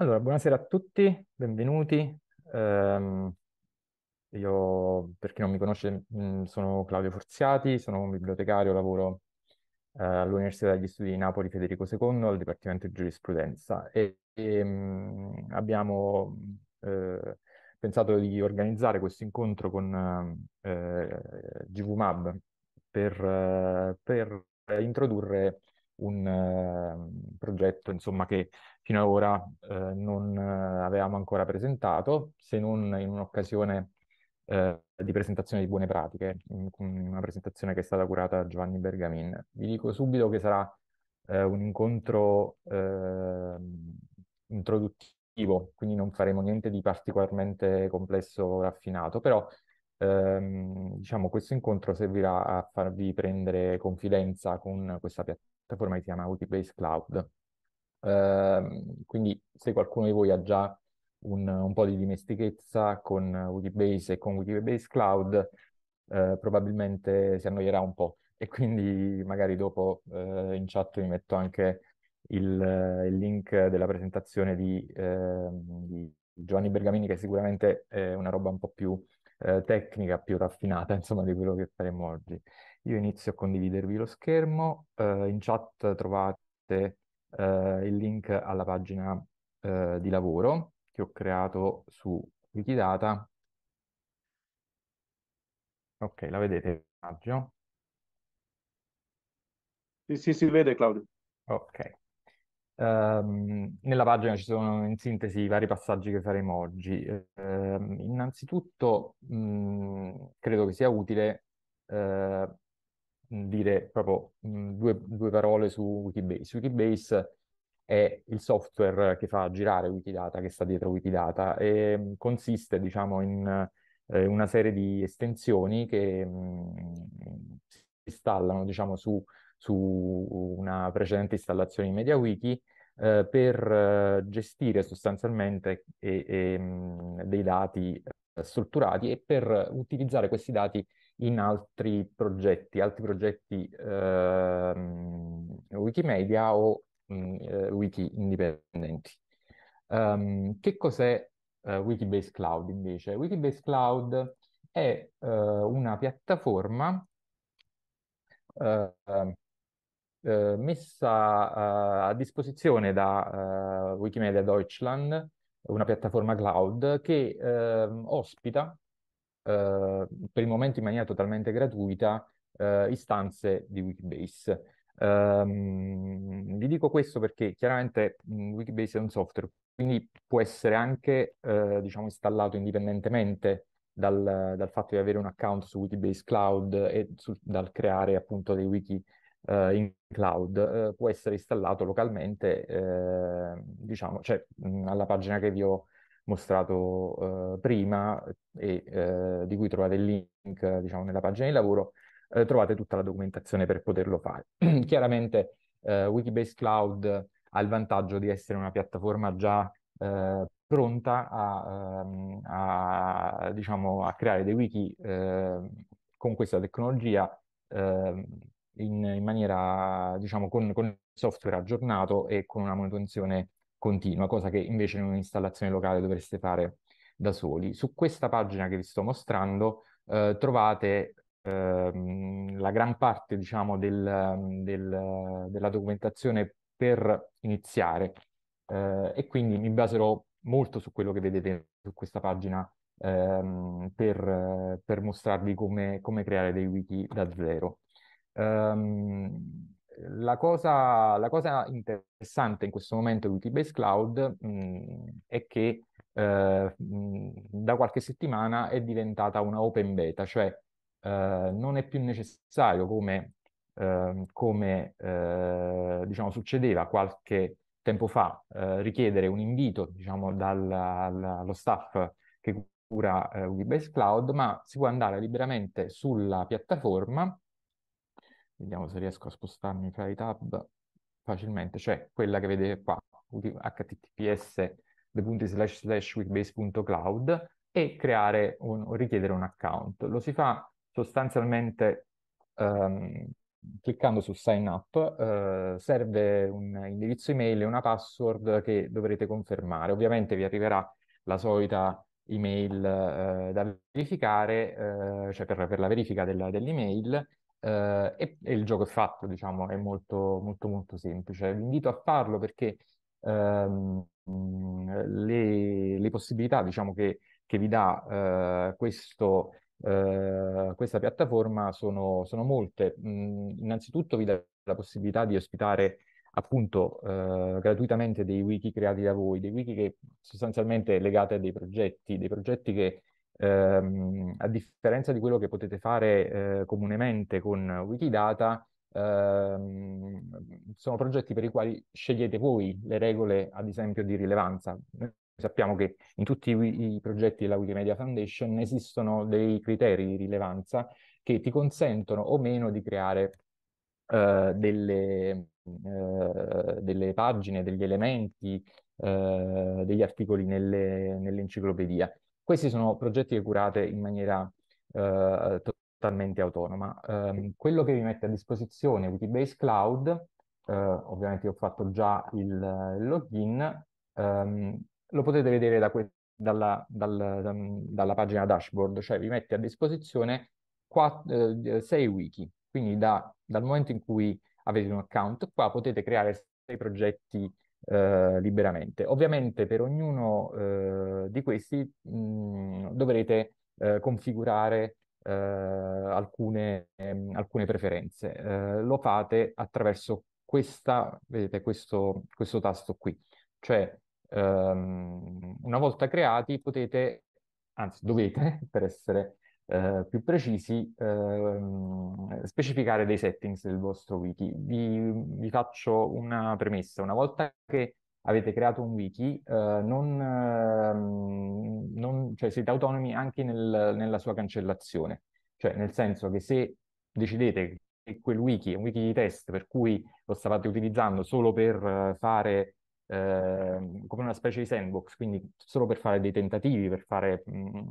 Allora, buonasera a tutti, benvenuti. Ehm, io, per chi non mi conosce, mh, mm, sono Claudio Forziati, sono un bibliotecario, lavoro eh, all'Università degli Studi di Napoli Federico II, al Dipartimento di Giurisprudenza e, e ehm, mh, abbiamo eh, pensato di organizzare questo incontro con eh, eh GVMAB per, eh, per introdurre un eh, progetto insomma, che fino ad ora eh, non eh, avevamo ancora presentato, se non in un'occasione eh, di presentazione di buone pratiche, in, in una presentazione che è stata curata da Giovanni Bergamin. Vi dico subito che sarà eh, un incontro ehm, introduttivo, quindi non faremo niente di particolarmente complesso o raffinato, però ehm, diciamo questo incontro servirà a farvi prendere confidenza con questa piattaforma piattaforma che si chiama Wikibase Cloud. Uh, quindi se qualcuno di voi ha già un, un, po' di dimestichezza con Wikibase e con Wikibase Cloud, uh, probabilmente si annoierà un po' e quindi magari dopo uh, in chat vi metto anche il, il link della presentazione di, ehm, di, Giovanni Bergamini che sicuramente è una roba un po' più eh, tecnica, più raffinata insomma di quello che faremo oggi. Io inizio a condividervi lo schermo, eh, in chat trovate eh, il link alla pagina eh, di lavoro che ho creato su Wikidata. Ok, la vedete? Maggio. Sì, sì, si vede Claudio. Ok. Um, nella pagina ci sono in sintesi i vari passaggi che faremo oggi. Um, innanzitutto mh, mm, credo che sia utile uh, dire proprio mh, due, due, parole su Wikibase. Wikibase è il software che fa girare Wikidata, che sta dietro Wikidata, e mh, consiste, diciamo, in eh, una serie di estensioni che mh, si installano, diciamo, su, su, una precedente installazione di MediaWiki eh, per eh, gestire sostanzialmente e, e, dei dati eh, strutturati e per utilizzare questi dati in altri progetti, altri progetti eh, Wikimedia o mh, mm, eh, wiki indipendenti. Um, che cos'è uh, Wikibase Cloud invece? Wikibase Cloud è uh, una piattaforma uh, messa a disposizione da Wikimedia Deutschland, una piattaforma cloud che ehm, ospita eh, per il momento in maniera totalmente gratuita eh, istanze di Wikibase. Um, vi dico questo perché chiaramente mm, Wikibase è un software, quindi può essere anche eh, diciamo, installato indipendentemente dal, dal, fatto di avere un account su Wikibase Cloud e su, dal creare appunto dei wiki eh, in cloud, eh, può essere installato localmente, eh, diciamo, cioè mh, mm, alla pagina che vi ho mostrato eh, prima e eh, di cui trovate il link diciamo, nella pagina di lavoro, eh, trovate tutta la documentazione per poterlo fare. Chiaramente Wikibase Cloud ha il vantaggio di essere una piattaforma già eh, pronta a, a, ehm, a, diciamo, a, creare dei wiki eh, con questa tecnologia eh, in, in, maniera, diciamo, con, con software aggiornato e con una manutenzione continua, cosa che invece in un'installazione locale dovreste fare da soli. Su questa pagina che vi sto mostrando eh, trovate eh, la gran parte diciamo, del, del, della documentazione per iniziare eh, e quindi mi baserò molto su quello che vedete su questa pagina ehm, per, per, mostrarvi come, come, creare dei wiki da zero. Um, la cosa, la cosa, interessante in questo momento di Wikibase Cloud mh, mhmm, è che eh, da qualche settimana è diventata una open beta, cioè eh, non è più necessario come, eh, come ehm, diciamo, succedeva qualche tempo fa ehm, richiedere un invito diciamo, dallo staff che cura Wikibase ehm, Cloud, ma si può andare liberamente sulla piattaforma vediamo se riesco a spostarmi fra i tab facilmente, cioè quella che vedete qua, https wikibase.cloud e creare un, richiedere un account. Lo si fa sostanzialmente ehm, cliccando su sign up, eh, serve un indirizzo email e una password che dovrete confermare. Ovviamente vi arriverà la solita email eh, da verificare, eh, cioè per, per, la verifica del, dell'email eh, e, e, il gioco è fatto, diciamo, è molto, molto, molto semplice. Vi invito a farlo perché ehm, le, le, possibilità, diciamo, che, che vi dà eh, questo, eh, questa piattaforma sono, sono molte. Mm, innanzitutto vi dà la possibilità di ospitare appunto eh, gratuitamente dei wiki creati da voi, dei wiki che sostanzialmente legate a dei progetti, dei progetti che Ehm, a differenza di quello che potete fare eh, comunemente con Wikidata, ehm, sono progetti per i quali scegliete voi le regole, ad esempio, di rilevanza. sappiamo che in tutti i, progetti della Wikimedia Foundation esistono dei criteri di rilevanza che ti consentono o meno di creare uh, delle, uh, delle, pagine, degli elementi, uh, degli articoli nell'enciclopedia. Nelle questi sono progetti che curate in maniera eh, totalmente autonoma. Eh, quello che vi mette a disposizione Wikibase Cloud, eh, ovviamente ho fatto già il, login, ehm, lo potete vedere da dalla, dal, da, dalla, pagina dashboard, cioè vi mette a disposizione 4, 6 eh, wiki. Quindi da, dal momento in cui avete un account qua potete creare sei progetti eh, liberamente. Ovviamente per ognuno eh, di questi mh, mm, dovrete eh, configurare eh, alcune, mh, ehm, alcune, preferenze. Eh, lo fate attraverso questa, vedete, questo, questo tasto qui. Cioè, ehm, una volta creati potete, anzi dovete, per essere eh, più precisi, ehm, specificare dei settings del vostro wiki. Vi, vi, faccio una premessa. Una volta che avete creato un wiki, eh, non, ehm, non, cioè siete autonomi anche nel, nella sua cancellazione. Cioè, nel senso che se decidete che quel wiki è un wiki di test per cui lo stavate utilizzando solo per fare eh, come una specie di sandbox, quindi solo per fare dei tentativi, per fare mh, mm,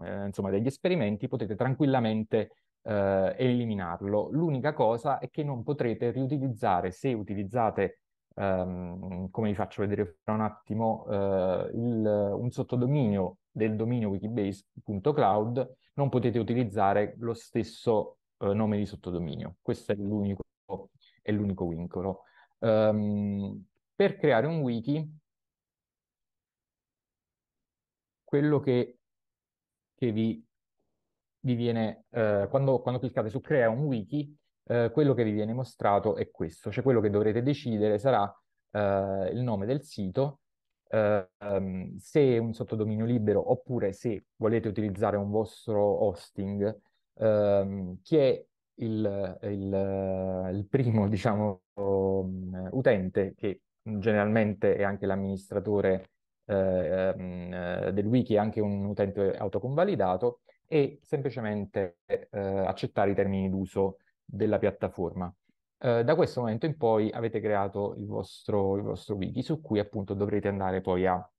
eh, insomma, degli esperimenti, potete tranquillamente eh, eliminarlo. L'unica cosa è che non potrete riutilizzare, se utilizzate, ehm, come vi faccio vedere fra un attimo, eh, il, un sottodominio del dominio wikibase.cloud, non potete utilizzare lo stesso eh, nome di sottodominio. Questo è l'unico, è l'unico vincolo. Um, per creare un wiki, quello che che vi, vi viene, eh, quando, quando, cliccate su crea un wiki, eh, quello che vi viene mostrato è questo, cioè quello che dovrete decidere sarà eh, il nome del sito, eh, ehm, se è un sottodominio libero oppure se volete utilizzare un vostro hosting, ehm, chi è il, il, il primo, diciamo, ehm, utente che generalmente è anche l'amministratore Ehm, eh, del wiki è anche un utente autoconvalidato e semplicemente eh, accettare i termini d'uso della piattaforma. Eh, da questo momento in poi avete creato il vostro, il vostro, wiki su cui appunto dovrete andare poi a,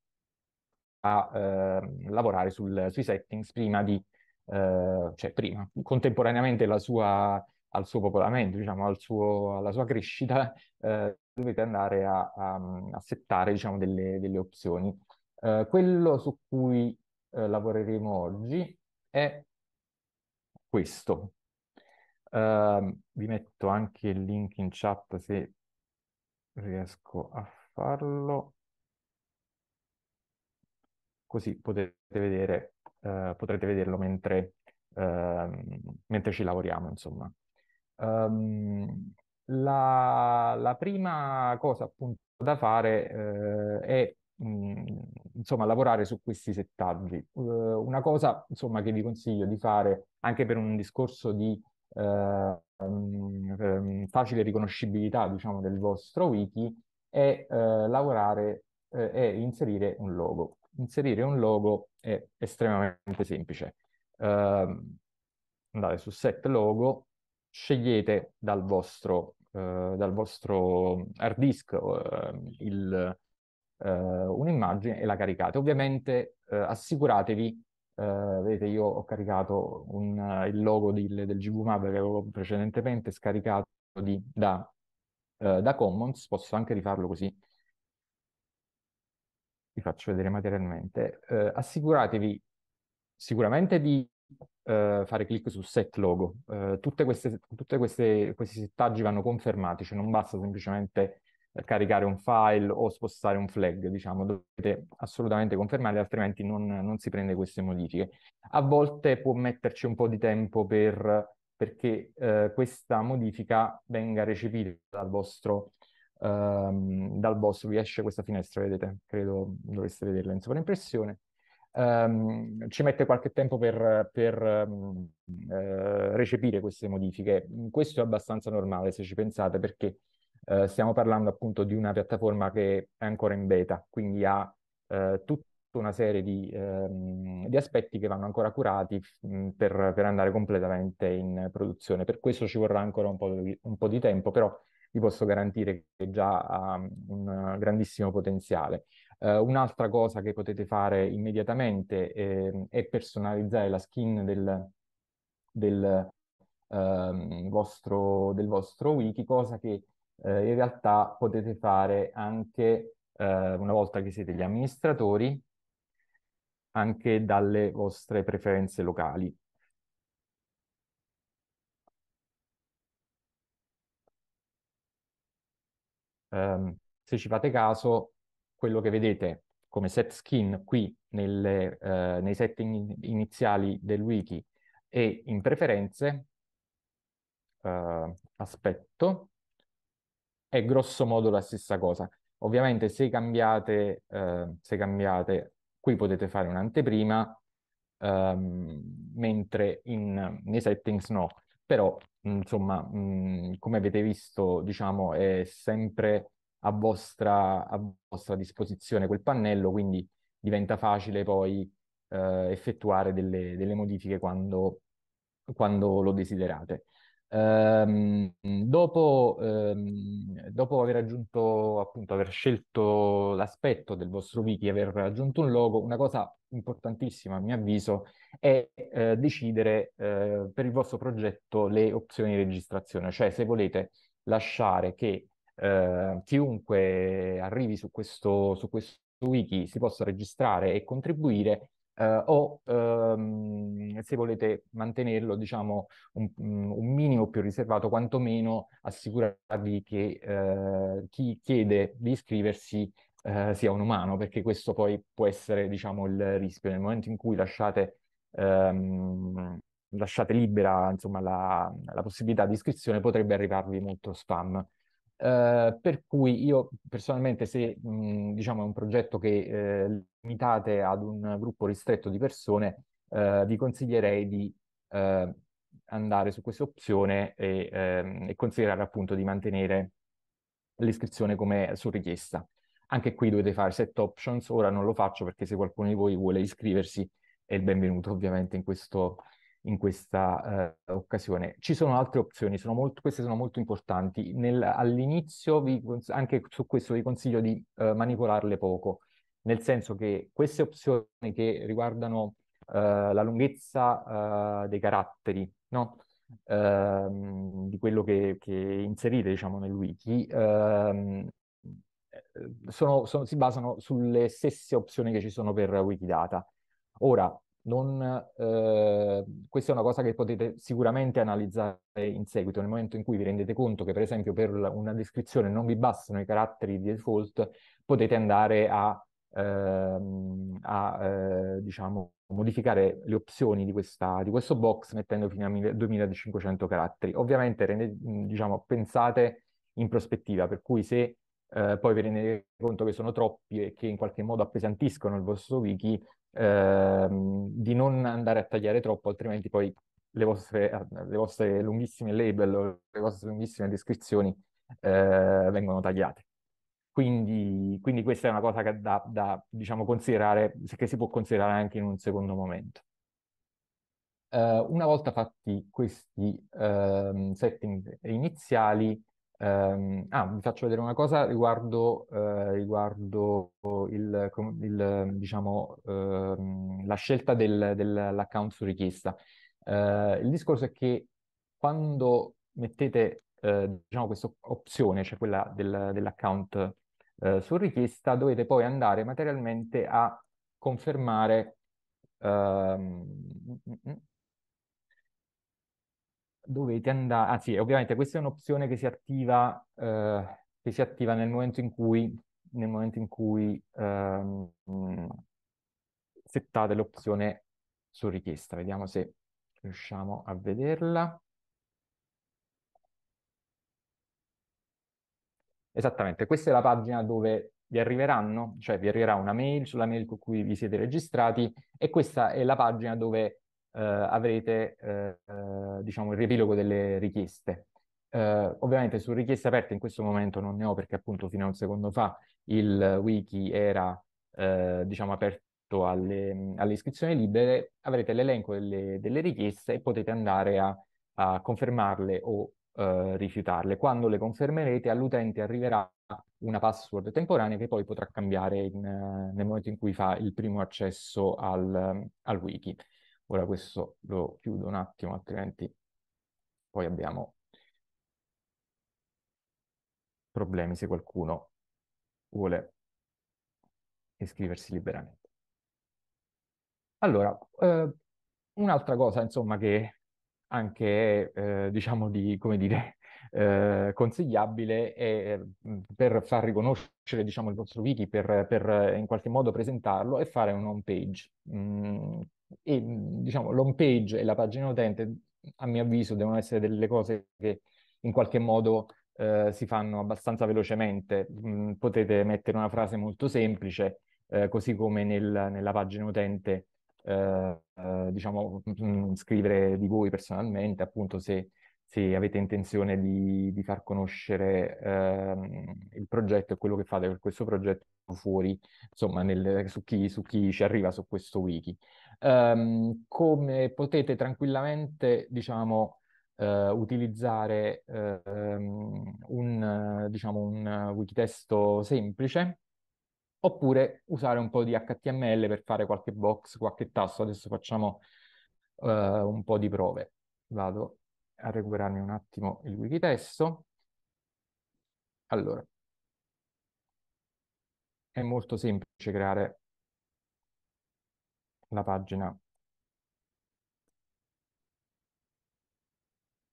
a ehm, lavorare sul, sui settings prima di, eh, cioè prima, contemporaneamente la sua al suo popolamento, diciamo, al suo, alla sua crescita, eh, dovete andare a, a, a settare diciamo, delle, delle, opzioni. Eh, quello su cui eh, lavoreremo oggi è questo. Ehm, vi metto anche il link in chat se riesco a farlo. Così potete vedere, eh, potrete vederlo mentre, ehm, mentre ci lavoriamo, insomma. Ehm, la, la, prima cosa appunto da fare eh, è mh, mm, insomma lavorare su questi settaggi. Uh, una cosa insomma che vi consiglio di fare anche per un discorso di uh, um, facile riconoscibilità diciamo del vostro wiki è uh, lavorare e eh, inserire un logo. Inserire un logo è estremamente semplice. Ehm, andate su set logo scegliete dal vostro, eh, dal vostro hard disk ehm, il, eh, un'immagine e la caricate. Ovviamente eh, assicuratevi Uh, vedete, io ho caricato un, uh, il logo di, del GVMAP che avevo precedentemente scaricato di, da, uh, da, Commons, posso anche rifarlo così. Vi faccio vedere materialmente. assicuratevi sicuramente di eh, fare clic su set logo. Eh, tutte queste, tutte queste, questi settaggi vanno confermati, cioè non basta semplicemente eh, caricare un file o spostare un flag, diciamo, dovete assolutamente confermare, altrimenti non, non si prende queste modifiche. A volte può metterci un po' di tempo per, perché eh, questa modifica venga recepita dal vostro, ehm, dal vostro, vi esce questa finestra, vedete, credo dovreste vederla in sovraimpressione, ehm, ci mette qualche tempo per, per ehm, eh, recepire queste modifiche. Questo è abbastanza normale se ci pensate perché eh, stiamo parlando appunto di una piattaforma che è ancora in beta, quindi ha eh, tutta una serie di, ehm, di, aspetti che vanno ancora curati mh, mm, per, per, andare completamente in produzione. Per questo ci vorrà ancora un po' di, un po di tempo, però vi posso garantire che già ha un grandissimo potenziale. Uh, un'altra cosa che potete fare immediatamente eh, è personalizzare la skin del, del, uh, vostro, del vostro, wiki, cosa che uh, in realtà potete fare anche eh, una volta che siete gli amministratori, anche dalle vostre preferenze locali. Um, se ci fate caso, quello che vedete come set skin qui nelle, eh, nei setting iniziali del wiki e in preferenze, eh, aspetto, è grosso modo la stessa cosa. Ovviamente se cambiate, eh, se cambiate qui potete fare un'anteprima, ehm, mentre in, nei settings no. Però, insomma, mh, mm, come avete visto, diciamo, è sempre a vostra, a vostra disposizione quel pannello, quindi diventa facile poi eh, effettuare delle, delle modifiche quando, quando, lo desiderate. Ehm, dopo, ehm, dopo, aver aggiunto, appunto, aver scelto l'aspetto del vostro wiki, aver aggiunto un logo, una cosa importantissima a mio avviso è eh, decidere eh, per il vostro progetto le opzioni di registrazione, cioè se volete lasciare che eh, chiunque arrivi su questo, su questo wiki si possa registrare e contribuire Uh, o um, se volete mantenerlo, diciamo, un, mm, un, minimo più riservato, quantomeno assicurarvi che uh, chi chiede di iscriversi uh, sia un umano, perché questo poi può essere, diciamo, il rischio. Nel momento in cui lasciate, um, lasciate libera, insomma, la, la possibilità di iscrizione, potrebbe arrivarvi molto spam. Uh, per cui io personalmente, se mh, mhmm, diciamo è un progetto che eh, limitate ad un gruppo ristretto di persone, eh, vi consiglierei di eh, andare su questa opzione e, ehm, e, considerare appunto di mantenere l'iscrizione come su richiesta. Anche qui dovete fare set options, ora non lo faccio perché se qualcuno di voi vuole iscriversi è il benvenuto ovviamente in questo, in questa eh, occasione. Ci sono altre opzioni, sono molto, queste sono molto importanti. Nel, all'inizio, vi, anche su questo, vi consiglio di eh, manipolarle poco, nel senso che queste opzioni che riguardano eh, la lunghezza eh, dei caratteri, no? Ehm, di quello che, che inserite diciamo, nel wiki, ehm, eh, sono, sono, si basano sulle stesse opzioni che ci sono per Wikidata. Ora, non, eh, questa è una cosa che potete sicuramente analizzare in seguito, nel momento in cui vi rendete conto che per esempio per una descrizione non vi bastano i caratteri di default, potete andare a, ehm, a eh, diciamo, modificare le opzioni di, questa, di, questo box mettendo fino a 2500 caratteri. Ovviamente rendete, diciamo, pensate in prospettiva, per cui se eh, poi vi rendete conto che sono troppi e che in qualche modo appesantiscono il vostro wiki, ehm, di non andare a tagliare troppo, altrimenti poi le vostre, le vostre lunghissime label, le vostre lunghissime descrizioni eh, vengono tagliate. Quindi, quindi, questa è una cosa che da, da diciamo, considerare, che si può considerare anche in un secondo momento. Uh, una volta fatti questi uh, setting iniziali, Um, ah, vi faccio vedere una cosa riguardo, eh, riguardo il, il, diciamo, eh, la scelta del, dell'account su richiesta. Eh, il discorso è che quando mettete eh, diciamo, questa opzione, cioè quella del, dell'account eh, su richiesta, dovete poi andare materialmente a confermare, ehm, dovete andare, anzi ah, ovviamente questa è un'opzione che si attiva, eh, che si attiva nel momento in cui, nel momento in cui ehm, settate l'opzione su richiesta. Vediamo se riusciamo a vederla. Esattamente, questa è la pagina dove vi arriveranno, cioè vi arriverà una mail sulla mail con cui vi siete registrati e questa è la pagina dove eh, avrete eh, diciamo, il riepilogo delle richieste. Eh, ovviamente su richieste aperte in questo momento non ne ho perché appunto fino a un secondo fa il wiki era eh, diciamo, aperto alle, alle, iscrizioni libere, avrete l'elenco delle, delle, richieste e potete andare a, a confermarle o eh, rifiutarle. Quando le confermerete all'utente arriverà una password temporanea che poi potrà cambiare in, nel momento in cui fa il primo accesso al, al wiki. Ora questo lo chiudo un attimo, altrimenti poi abbiamo problemi se qualcuno vuole iscriversi liberamente. Allora, eh, un'altra cosa, insomma, che anche, eh, diciamo, di, come dire, eh, consigliabile è, mm, per far riconoscere diciamo, il vostro wiki, per, per, eh, in qualche modo presentarlo, è fare un home page. Mm, e mm, diciamo, l'home page e la pagina utente, a mio avviso, devono essere delle cose che in qualche modo eh, si fanno abbastanza velocemente. Mm, potete mettere una frase molto semplice, eh, così come nel, nella pagina utente. Eh, eh diciamo mh, mm, scrivere di voi personalmente appunto se se avete intenzione di, di far conoscere ehm, il progetto e quello che fate per questo progetto fuori, insomma, nel, su, chi, su, chi, ci arriva su questo wiki. Um, come potete tranquillamente, diciamo, eh, utilizzare eh, un, diciamo, un wikitesto semplice, oppure usare un po' di HTML per fare qualche box, qualche tasto. Adesso facciamo eh, un po' di prove. Vado a recuperarmi un attimo il wikitesto. Allora, è molto semplice creare la pagina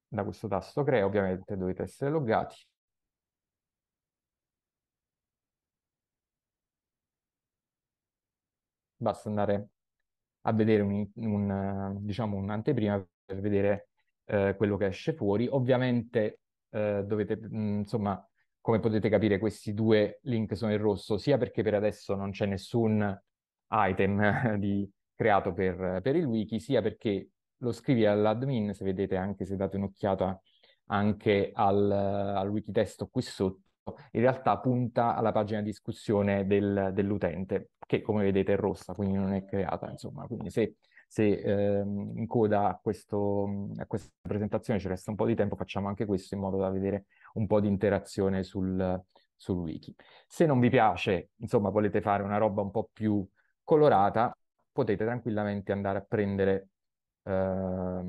da questo tasto crea, ovviamente dovete essere loggati. Basta andare a vedere un'anteprima un, diciamo, un per vedere eh, quello che esce fuori. Ovviamente eh, dovete, mh, insomma, come potete capire, questi due link sono in rosso, sia perché per adesso non c'è nessun item di, creato per, per, il wiki, sia perché lo scrivi all'admin, se vedete anche se date un'occhiata anche al, al testo qui sotto, in realtà punta alla pagina di discussione del, dell'utente, che come vedete è rossa, quindi non è creata, insomma, quindi se se eh, in coda a, questo, a, questa presentazione ci resta un po' di tempo, facciamo anche questo in modo da vedere un po' di interazione sul, sul wiki. Se non vi piace, insomma, volete fare una roba un po' più colorata, potete tranquillamente andare a prendere, eh,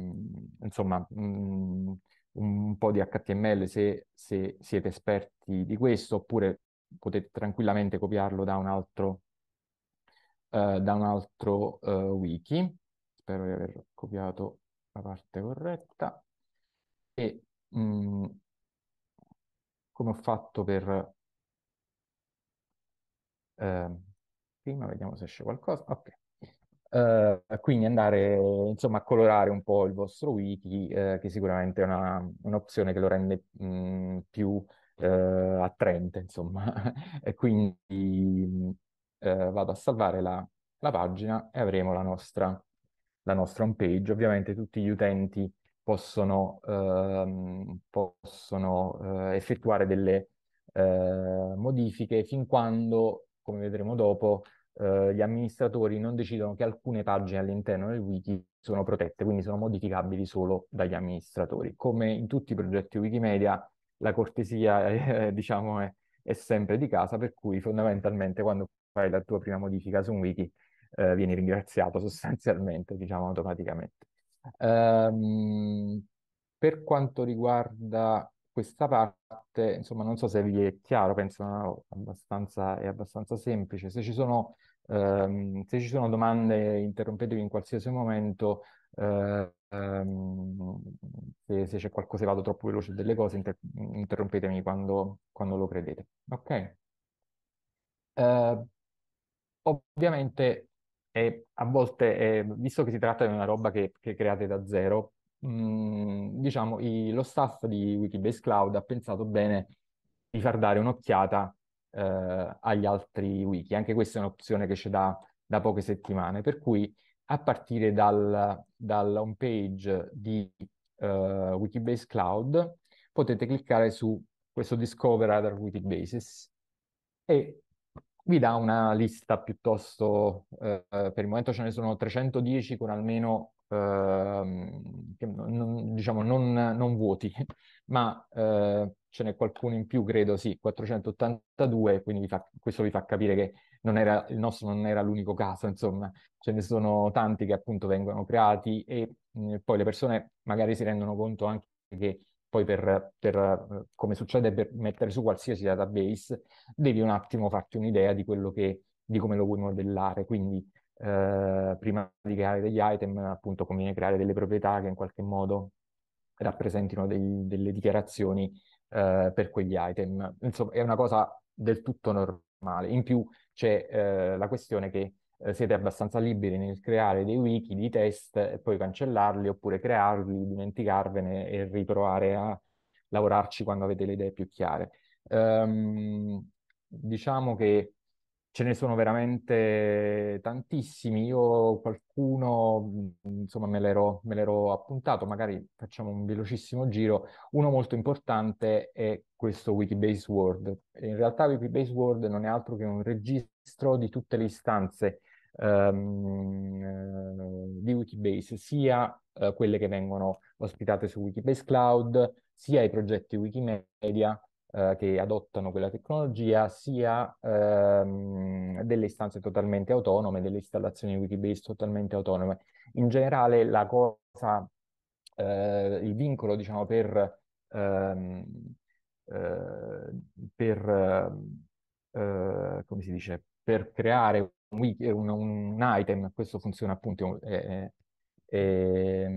insomma, mh, mm, un po' di HTML se, se, siete esperti di questo, oppure potete tranquillamente copiarlo da un altro, uh, da un altro uh, wiki spero di aver copiato la parte corretta. E mh, mm, come ho fatto per... Eh, prima vediamo se esce qualcosa. Ok. Uh, quindi andare insomma a colorare un po' il vostro wiki, uh, che sicuramente è un'opzione che lo rende mh, mm, più uh, attraente, insomma. e quindi mm, vado a salvare la, la pagina e avremo la nostra la nostra home page. Ovviamente tutti gli utenti possono, ehm, possono eh, effettuare delle eh, modifiche fin quando, come vedremo dopo, eh, gli amministratori non decidono che alcune pagine all'interno del wiki sono protette, quindi sono modificabili solo dagli amministratori. Come in tutti i progetti Wikimedia, la cortesia eh, diciamo è, è sempre di casa, per cui fondamentalmente quando fai la tua prima modifica su un wiki eh, vieni ringraziato sostanzialmente, diciamo automaticamente. Um, per quanto riguarda questa parte, insomma, non so se vi è chiaro, penso no, abbastanza, è abbastanza semplice. Se ci sono, um, se ci sono domande, interrompetevi in qualsiasi momento. Uh, um, se, se, c'è qualcosa, vado troppo veloce delle cose, inter- interrompetemi quando, quando, lo credete. Ok? Uh, ovviamente e a volte, eh, visto che si tratta di una roba che, che create da zero, mh, mm, diciamo, i, lo staff di Wikibase Cloud ha pensato bene di far dare un'occhiata eh, agli altri wiki. Anche questa è un'opzione che c'è da, da poche settimane, per cui a partire dal, dalla home page di eh, Wikibase Cloud potete cliccare su questo Discover Other Wikibases e vi dà una lista piuttosto, eh, per il momento ce ne sono 310 con almeno, eh, non, diciamo, non, non, vuoti, ma eh, ce n'è qualcuno in più, credo, sì, 482, quindi vi fa, questo vi fa capire che era, il nostro non era l'unico caso, insomma, ce ne sono tanti che appunto vengono creati e mh, mm, poi le persone magari si rendono conto anche che poi per, per, eh, come succede per mettere su qualsiasi database, devi un attimo farti un'idea di quello che, di come lo vuoi modellare. Quindi eh, prima di creare degli item, appunto, conviene creare delle proprietà che in qualche modo rappresentino dei, delle dichiarazioni eh, per quegli item. Insomma, è una cosa del tutto normale. In più c'è eh, la questione che eh, siete abbastanza liberi nel creare dei wiki di test e poi cancellarli oppure crearli, dimenticarvene e riprovare a lavorarci quando avete le idee più chiare. Um, diciamo che ce ne sono veramente tantissimi. Io qualcuno, mm, insomma, me l'ero, me l'ero, appuntato, magari facciamo un velocissimo giro. Uno molto importante è questo Wikibase World. In realtà Wikibase World non è altro che un registro di tutte le istanze ehm, eh, di Wikibase, sia eh, quelle che vengono ospitate su Wikibase Cloud, sia i progetti Wikimedia eh, che adottano quella tecnologia, sia ehm, delle istanze totalmente autonome, delle installazioni Wikibase totalmente autonome. In generale la cosa, eh, il vincolo diciamo per... Ehm, eh, per ehm, eh, come si dice, per creare eh, un, un, un item, questo funziona appunto, è, è,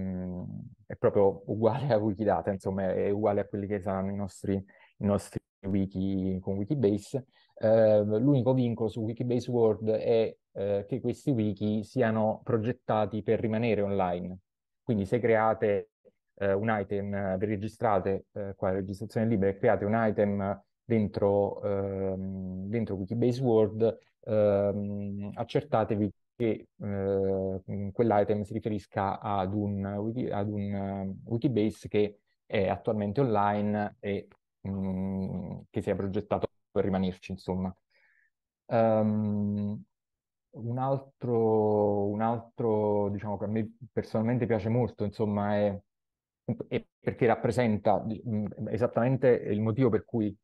è, proprio uguale a Wikidata, insomma è uguale a quelli che saranno i nostri, i nostri wiki con Wikibase. Eh, l'unico vincolo su Wikibase World è eh, che questi wiki siano progettati per rimanere online. Quindi se create eh, un item, vi registrate eh, qua registrazione libera e create un item dentro, ehm, dentro Wikibase World, ehm, accertatevi che eh, quell'item si riferisca ad un, ad un ehm, uh, Wikibase che è attualmente online e mh, mm, che sia progettato per rimanerci, insomma. Um, un altro, un altro, diciamo, che a me personalmente piace molto, insomma, è, è perché rappresenta mh, mm, esattamente il motivo per cui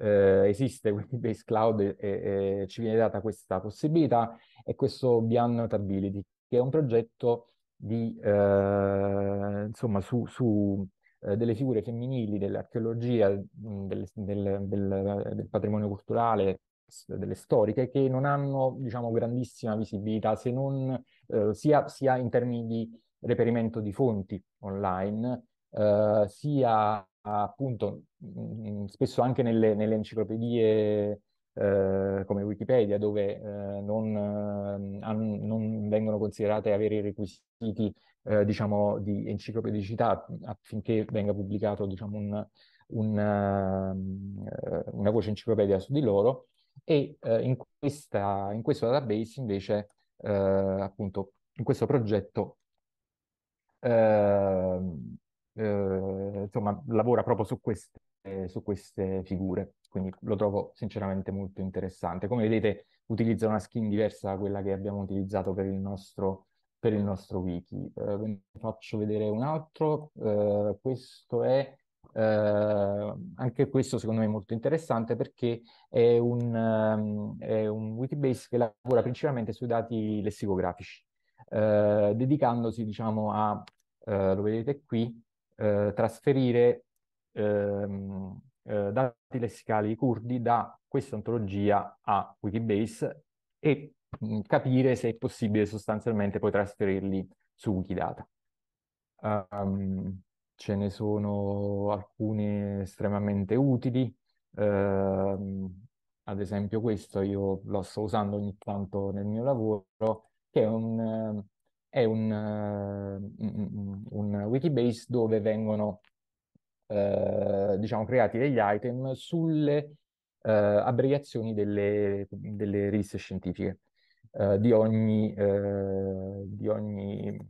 eh, esiste Web-based cloud e, e, ci viene data questa possibilità è questo Beyond Notability, che è un progetto di, eh, insomma, su, su eh, delle figure femminili dell'archeologia, mm, del, del, del, del, patrimonio culturale, delle storiche, che non hanno, diciamo, grandissima visibilità, se non eh, sia, sia in termini di reperimento di fonti online, Uh, sia appunto mm, mm, spesso anche nelle, nelle enciclopedie eh, come Wikipedia, dove eh, non, eh, non, vengono considerate avere i requisiti eh, diciamo, di enciclopedicità mm, affinché venga pubblicato diciamo, un, un, ehm, eh, una voce enciclopedia su di loro. E eh, in, questa, in, questo database invece, appunto, in questo progetto, Uh, eh, insomma, lavora proprio su queste, su queste figure, quindi lo trovo sinceramente molto interessante. Come vedete utilizza una skin diversa da quella che abbiamo utilizzato per il nostro, per il nostro wiki. Eh, faccio vedere un altro, eh, questo è... Eh, anche questo secondo me molto interessante perché è un, um, è un wikibase che lavora principalmente sui dati lessicografici dedicandosi diciamo a Uh, lo vedete qui, eh, trasferire ehm, eh, dati lessicali curdi da questa ontologia a Wikibase e mh, mm, capire se è possibile sostanzialmente poi trasferirli su Wikidata. Um, ce ne sono alcuni estremamente utili, ehm, ad esempio questo io lo sto usando ogni tanto nel mio lavoro, che è un, è un, uh, un wikibase dove vengono uh, diciamo, creati degli item sulle uh, abbreviazioni delle, delle, riviste scientifiche di ogni, di ogni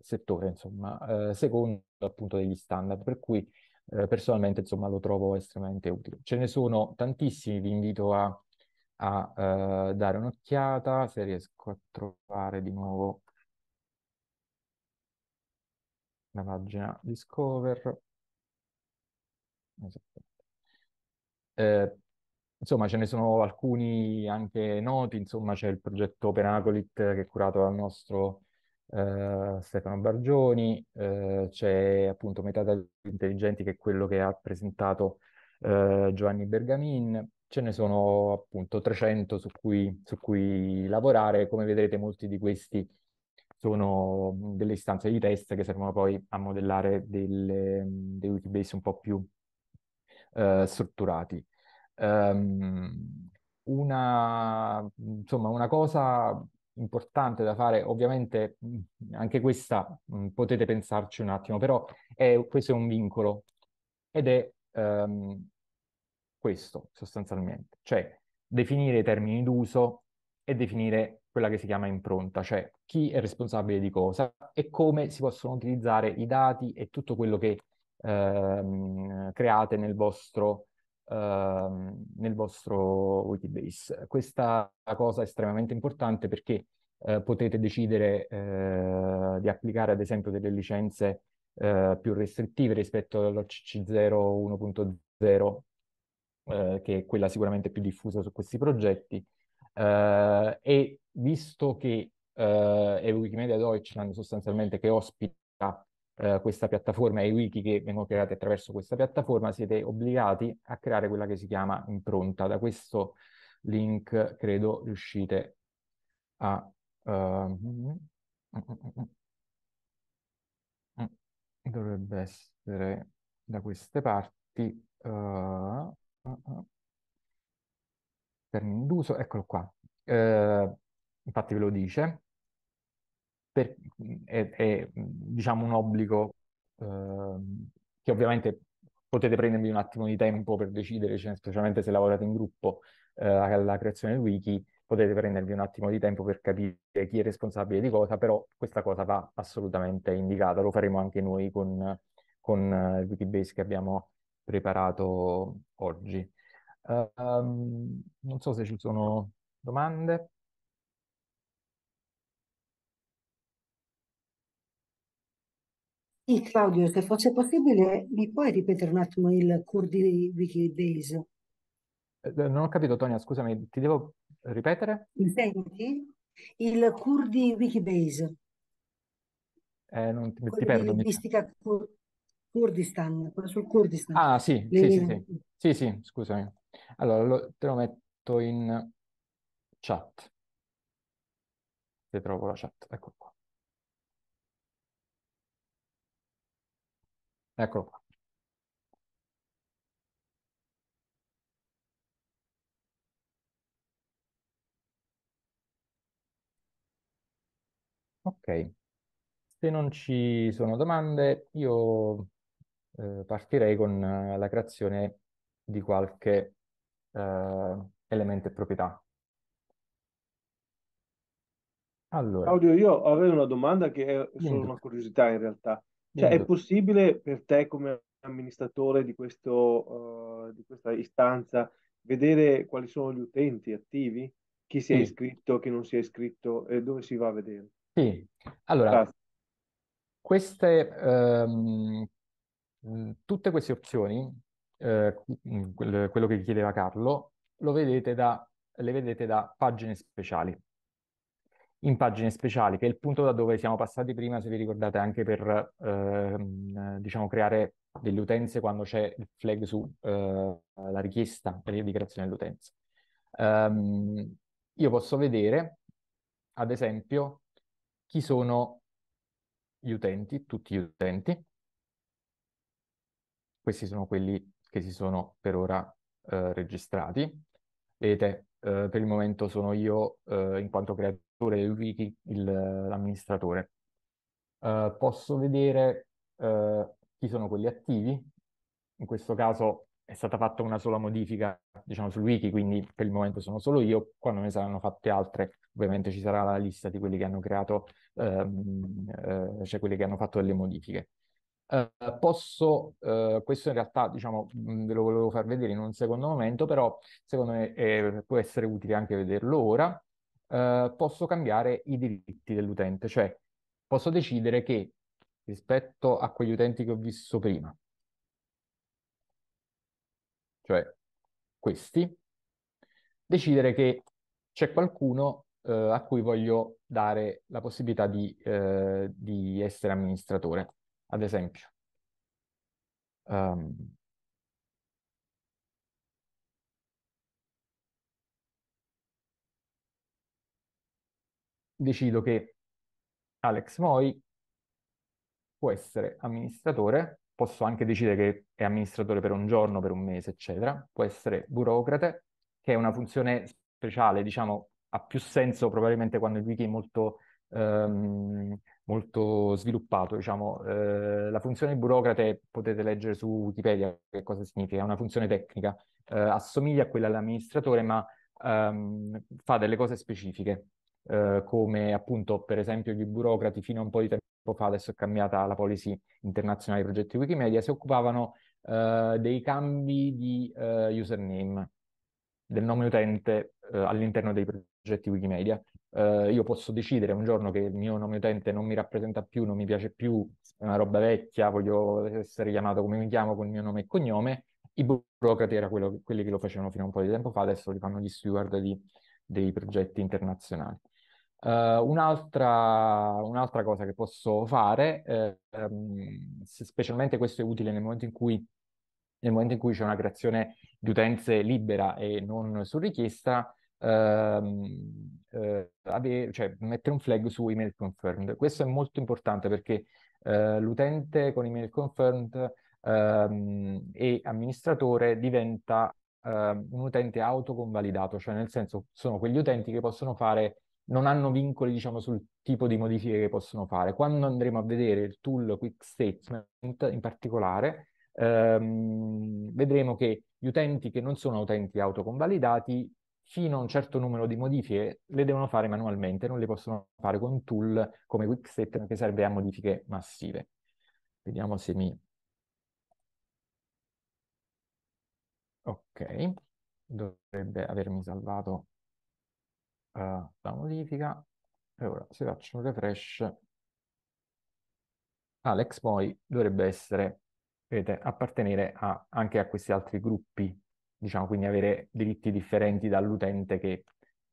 settore, insomma, secondo appunto degli standard, per cui personalmente insomma, lo trovo estremamente utile. Ce ne sono tantissimi, vi invito a a eh, dare un'occhiata, se riesco a trovare di nuovo la pagina Discover. Esatto. Eh, insomma, ce ne sono alcuni anche noti, insomma c'è il progetto Penacolit che è curato dal nostro eh, Stefano Bargioni, eh, c'è appunto Metà Intelligenti che è quello che ha presentato eh, Giovanni Bergamin, ce ne sono appunto 300 su cui, su cui lavorare. Come vedrete, molti di questi sono delle istanze di test che servono poi a modellare delle, dei wikibase un po' più eh, strutturati. Um, una, insomma, una cosa importante da fare, ovviamente anche questa mh, potete pensarci un attimo, però è, questo è un vincolo ed è um, questo sostanzialmente, cioè definire i termini d'uso e definire quella che si chiama impronta, cioè chi è responsabile di cosa e come si possono utilizzare i dati e tutto quello che ehm, create nel vostro, ehm, nel vostro Wikibase. Questa cosa è estremamente importante perché eh, potete decidere eh, di applicare ad esempio delle licenze eh, più restrittive rispetto all'OCC0 1.0 eh, che è quella sicuramente più diffusa su questi progetti, eh, e visto che eh, è Wikimedia Deutschland sostanzialmente che ospita eh, questa piattaforma e i wiki che vengono creati attraverso questa piattaforma, siete obbligati a creare quella che si chiama impronta. Da questo link credo riuscite a... Uh, dovrebbe essere da queste parti. Uh, ah, termine ah. d'uso, eccolo qua. Eh, infatti ve lo dice, per, è, è, diciamo un obbligo eh, che ovviamente potete prendervi un attimo di tempo per decidere, cioè, specialmente se lavorate in gruppo eh, alla creazione del wiki, potete prendervi un attimo di tempo per capire chi è responsabile di cosa, però questa cosa va assolutamente indicata, lo faremo anche noi con, con eh, il Wikibase che abbiamo preparato oggi. Uh, um, non so se ci sono domande. Sì, Claudio, se fosse possibile, mi puoi ripetere un attimo il di Wikibase? Eh, eh, non ho capito, Tonia, scusami, ti devo ripetere? Mi senti? Il di Wikibase. Eh, non ti, ti perdo. Linguistica mi... Kurdistan, quello sul Kurdistan. Ah, sì, Le... sì, sì, sì, sì, scusami. Allora, lo, te lo metto in chat. Se trovo la chat, ecco qua. Eccolo qua. Ok, se non ci sono domande, io eh, partirei con eh, la creazione di qualche eh, elemento e proprietà. Allora, Claudio, io avrei una domanda che è solo una curiosità in realtà. Cioè, è possibile per te come amministratore di, questo, uh, di questa istanza vedere quali sono gli utenti attivi, chi si è sì. iscritto, chi non si è iscritto e dove si va a vedere? Sì, allora, Grazie. queste, um, Mm, tutte queste opzioni, eh, mm, quello che chiedeva Carlo, vedete da, le vedete da pagine speciali. In pagine speciali, che è il punto da dove siamo passati prima, se vi ricordate, anche per eh, diciamo, creare delle utenze quando c'è il flag su eh, richiesta di creazione dell'utenza. Um, io posso vedere, ad esempio, chi sono gli utenti, tutti gli utenti, questi sono quelli che si sono per ora eh, registrati. Vedete, eh, per il momento sono io, eh, in quanto creatore del wiki, l'amministratore. Eh, posso vedere eh, chi sono quelli attivi. In questo caso è stata fatta una sola modifica, diciamo, sul wiki, quindi per il momento sono solo io. Quando ne saranno fatte altre, ovviamente ci sarà la lista di quelli che hanno creato, ehm, eh, cioè quelli che hanno fatto delle modifiche. Eh, posso, uh, questo in realtà diciamo, ve lo volevo far vedere in un secondo momento, però secondo me eh, può essere utile anche vederlo ora, uh, posso cambiare i diritti dell'utente, cioè posso decidere che rispetto a quegli utenti che ho visto prima, cioè questi, decidere che c'è qualcuno a cui voglio dare la possibilità di, di essere amministratore. Ad esempio, um, decido che Alex Moi può essere amministratore, posso anche decidere che è amministratore per un giorno, per un mese, eccetera, può essere burocrate, che è una funzione speciale, diciamo, ha più senso probabilmente quando il wiki è molto ehm, molto sviluppato. Diciamo. Eh, la funzione burocrate, potete leggere su Wikipedia che cosa significa, è una funzione tecnica, eh, assomiglia a quella dell'amministratore ma ehm, fa delle cose specifiche, eh, come appunto per esempio i burocrati fino a un po' di tempo fa, adesso è cambiata la policy internazionale dei progetti Wikimedia, si occupavano eh, dei cambi di eh, username, del nome utente eh, all'interno dei progetti Wikimedia eh, io posso decidere un giorno che il mio nome utente non mi rappresenta più, non mi piace più, è una roba vecchia, voglio essere chiamato come mi chiamo con il mio nome e cognome. I burocrati erano quelli che lo facevano fino a un po' di tempo fa, adesso li fanno gli steward di, dei progetti internazionali. Uh, un'altra, un'altra, cosa che posso fare, eh, um, specialmente questo è utile nel momento in cui nel momento in cui c'è una creazione di utenze libera e non su richiesta, Ehm, eh, ave, cioè, mettere un flag su email confirmed. Questo è molto importante perché eh, l'utente con email confirmed ehm, e amministratore diventa ehm, un utente autoconvalidato, cioè nel senso sono quegli utenti che possono fare non hanno vincoli, diciamo, sul tipo di modifiche che possono fare. Quando andremo a vedere il tool Quick Statement in particolare, ehm, vedremo che gli utenti che non sono utenti autoconvalidati fino a un certo numero di modifiche le devono fare manualmente, non le possono fare con tool come Quickset che serve a modifiche massive. Vediamo se mi... Ok, dovrebbe avermi salvato uh, la modifica. E ora se faccio un refresh, Alex ah, poi dovrebbe essere, vedete, appartenere a, anche a questi altri gruppi diciamo quindi avere diritti differenti dall'utente che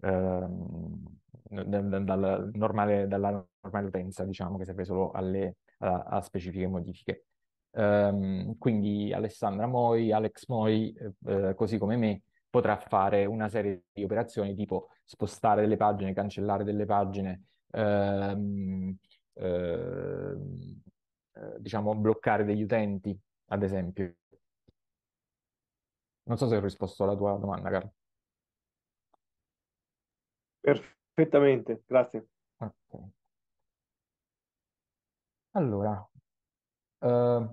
ehm, dal, normale, dalla normale utenza, diciamo, che serve solo alle, a, a specifiche modifiche. Um, quindi Alessandra Moi, Alex Moi, eh, eh, così come me, potrà fare una serie di operazioni tipo spostare delle pagine, cancellare delle pagine, ehm, ehm, eh, diciamo bloccare degli utenti, ad esempio. Non so se ho risposto alla tua domanda, Carlo. Perfettamente, grazie. Okay. Allora, eh,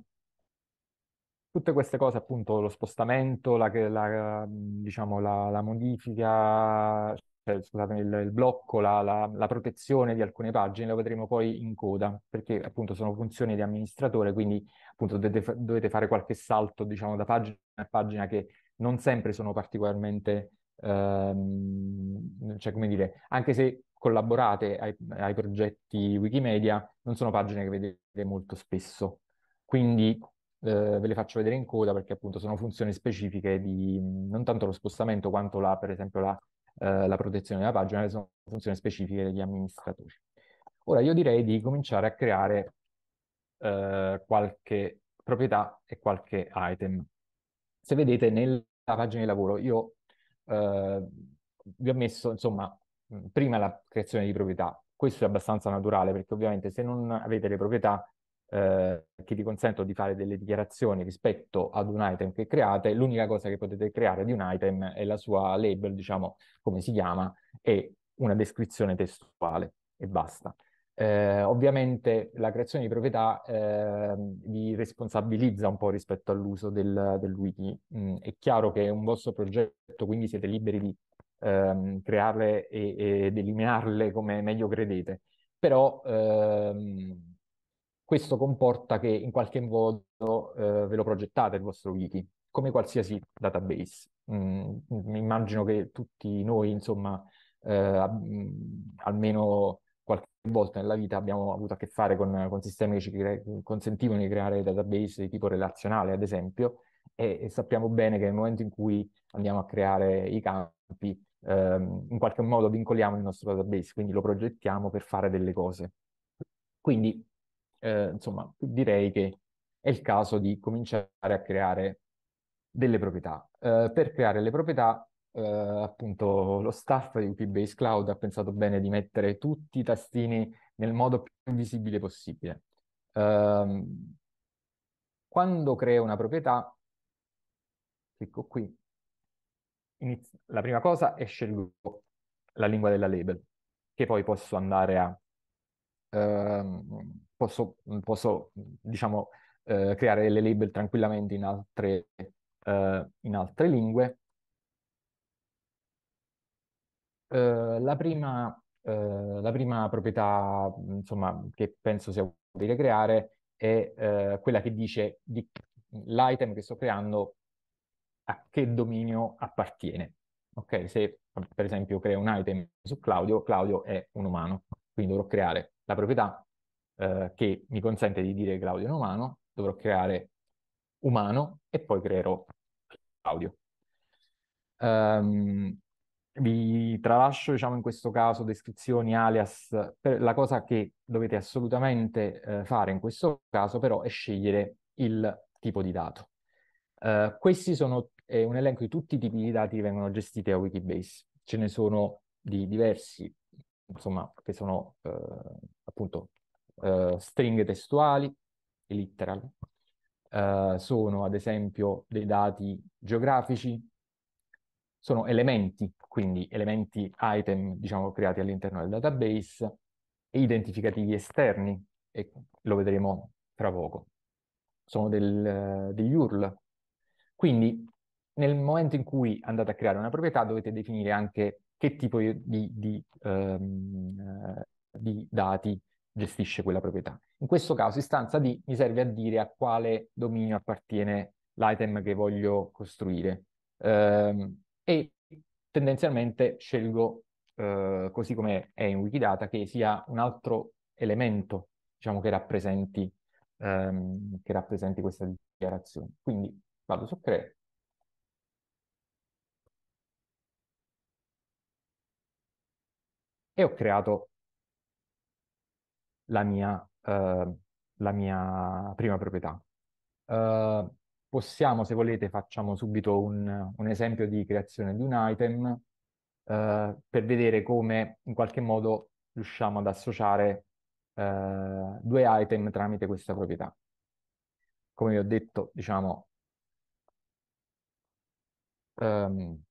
tutte queste cose, appunto, lo spostamento, la, la, diciamo, la, la modifica, cioè, scusate, il, il, blocco, la, la protezione di alcune pagine, lo vedremo poi in coda, perché appunto sono funzioni di amministratore, quindi appunto dovete, dovete fare qualche salto, diciamo, da pagina a pagina che non sempre sono particolarmente, ehm, cioè come dire, anche se collaborate ai, ai, progetti Wikimedia, non sono pagine che vedete molto spesso. Quindi eh, ve le faccio vedere in coda perché appunto sono funzioni specifiche di non tanto lo spostamento quanto la, per esempio la, eh, la protezione della pagina, sono funzioni specifiche degli amministratori. Ora io direi di cominciare a creare eh, qualche proprietà e qualche item se vedete nella pagina di lavoro io eh, vi ho messo, insomma, prima la creazione di proprietà. Questo è abbastanza naturale perché ovviamente se non avete le proprietà eh, che vi consentono di fare delle dichiarazioni rispetto ad un item che create, l'unica cosa che potete creare di un item è la sua label, diciamo come si chiama, e una descrizione testuale e basta eh, ovviamente la creazione di proprietà eh, vi responsabilizza un po' rispetto all'uso del, del wiki. Mm, è chiaro che è un vostro progetto, quindi siete liberi di ehm, crearle e, e, delinearle come meglio credete, però ehm, questo comporta che in qualche modo eh, ve lo progettate il vostro wiki, come qualsiasi database. Mm, mm immagino che tutti noi, insomma, eh, mm, almeno qualche volta nella vita abbiamo avuto a che fare con, con sistemi che ci cre- consentivano di creare database di tipo relazionale, ad esempio, e, e, sappiamo bene che nel momento in cui andiamo a creare i campi, ehm, in qualche modo vincoliamo il nostro database, quindi lo progettiamo per fare delle cose. Quindi, eh, insomma, direi che è il caso di cominciare a creare delle proprietà. Eh, per creare le proprietà eh, appunto lo staff di p Cloud ha pensato bene di mettere tutti i tastini nel modo più visibile possibile. Um, quando creo una proprietà, clicco qui, inizio, la prima cosa è scelgo la lingua della label, che poi posso andare a, ehm, posso, posso, diciamo, eh, creare delle label tranquillamente in altre, eh, in altre lingue Ehm, la, prima, eh, la, prima, proprietà, insomma, che penso sia utile creare è eh, quella che dice di, l'item che sto creando a che dominio appartiene. Ok, se per esempio creo un item su Claudio, Claudio è un umano, quindi dovrò creare la proprietà ehm, che mi consente di dire Claudio è un umano, dovrò creare umano e poi creerò Claudio. Um, vi tralascio, diciamo, in questo caso descrizioni, alias. Per, la cosa che dovete assolutamente eh, fare in questo caso, però, è scegliere il tipo di dato. Uh, questi sono è un elenco di tutti i tipi di dati che vengono gestiti da Wikibase. Ce ne sono di diversi, insomma, che sono uh, appunto uh, stringhe testuali e literal. sono ad esempio dei dati geografici, sono elementi quindi elementi item, diciamo, creati all'interno del database, e identificativi esterni, e lo vedremo tra poco. Sono del, degli URL. Quindi nel momento in cui andate a creare una proprietà dovete definire anche che tipo di, di, um, di dati gestisce quella proprietà. In questo caso istanza D mi serve a dire a quale dominio appartiene l'item che voglio costruire. Um, e tendenzialmente scelgo, eh, così come è in Wikidata, che sia un altro elemento diciamo, che, rappresenti, ehm, che rappresenti questa dichiarazione. Quindi vado su Crea. E ho creato la mia, eh, la mia prima proprietà. Uh, possiamo, se volete, facciamo subito un, un esempio di creazione di un item eh, per vedere come in qualche modo riusciamo ad associare eh, due item tramite questa proprietà. Come vi ho detto, diciamo, um,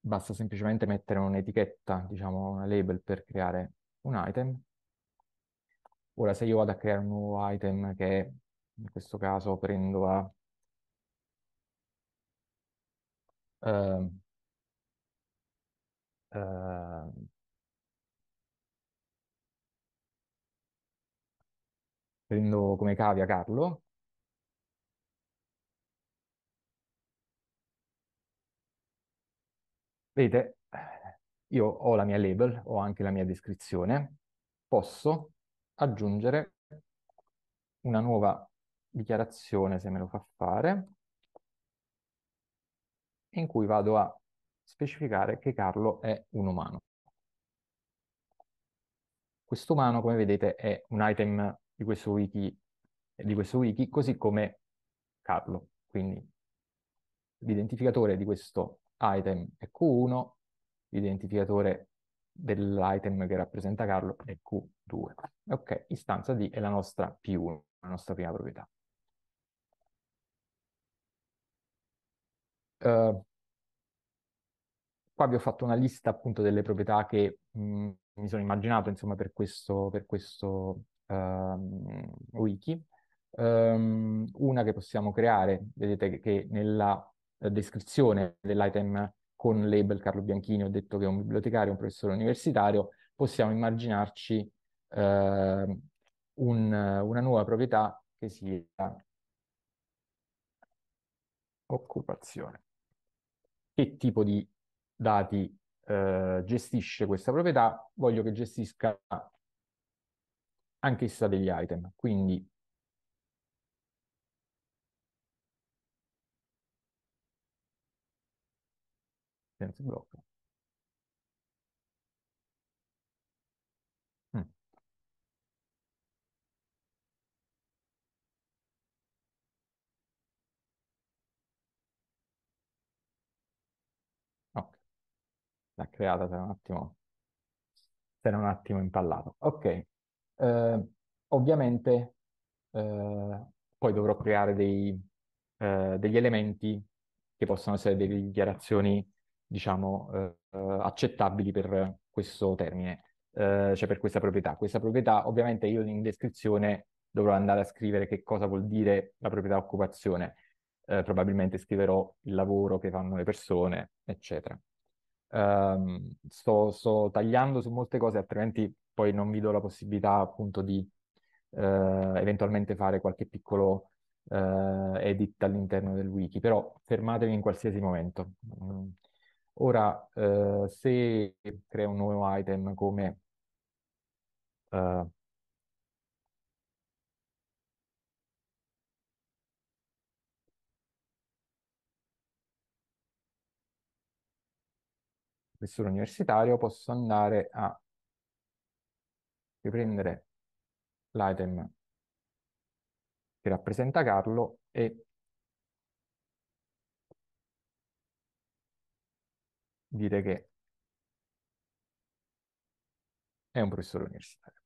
basta semplicemente mettere un'etichetta, diciamo una label per creare un item. Ora se io vado a creare un nuovo item che è in questo caso prendo a eh, eh, prendo come cavia Carlo Vedete, io ho la mia label, ho anche la mia descrizione, posso aggiungere una nuova dichiarazione, se me lo fa fare, in cui vado a specificare che Carlo è un umano. Questo umano, come vedete, è un item di questo wiki, di questo wiki così come Carlo. Quindi l'identificatore di questo item è Q1, l'identificatore dell'item che rappresenta Carlo è Q2. Ok, istanza D è la nostra P1, la nostra prima proprietà. eh, qua vi ho fatto una lista appunto delle proprietà che mh, mhmm, mi sono immaginato insomma per questo, per questo uh, wiki. Um, una che possiamo creare, vedete che nella descrizione dell'item con label Carlo Bianchini ho detto che è un bibliotecario, un professore universitario, possiamo immaginarci uh, un, una nuova proprietà che sia occupazione che tipo di dati eh, gestisce questa proprietà, voglio che gestisca anche essa degli item. Quindi senza blocco. l'ha creata, sarà un attimo, sarà un attimo impallato. Ok, eh, ovviamente eh, poi dovrò creare dei, eh, degli elementi che possono essere delle dichiarazioni, diciamo, eh, eh, accettabili per questo termine, eh, cioè per questa proprietà. Questa proprietà, ovviamente io in descrizione dovrò andare a scrivere che cosa vuol dire la proprietà occupazione, probabilmente scriverò il lavoro che fanno le persone, eccetera. Ehm, sto, sto, tagliando su molte cose, altrimenti poi non vi do la possibilità appunto di eh, eventualmente fare qualche piccolo eh, edit all'interno del wiki, però fermatevi in qualsiasi momento. Mm. Ora, eh, se creo un nuovo item come eh, professore universitario, posso andare a riprendere l'item che rappresenta Carlo e dire che è un professore universitario.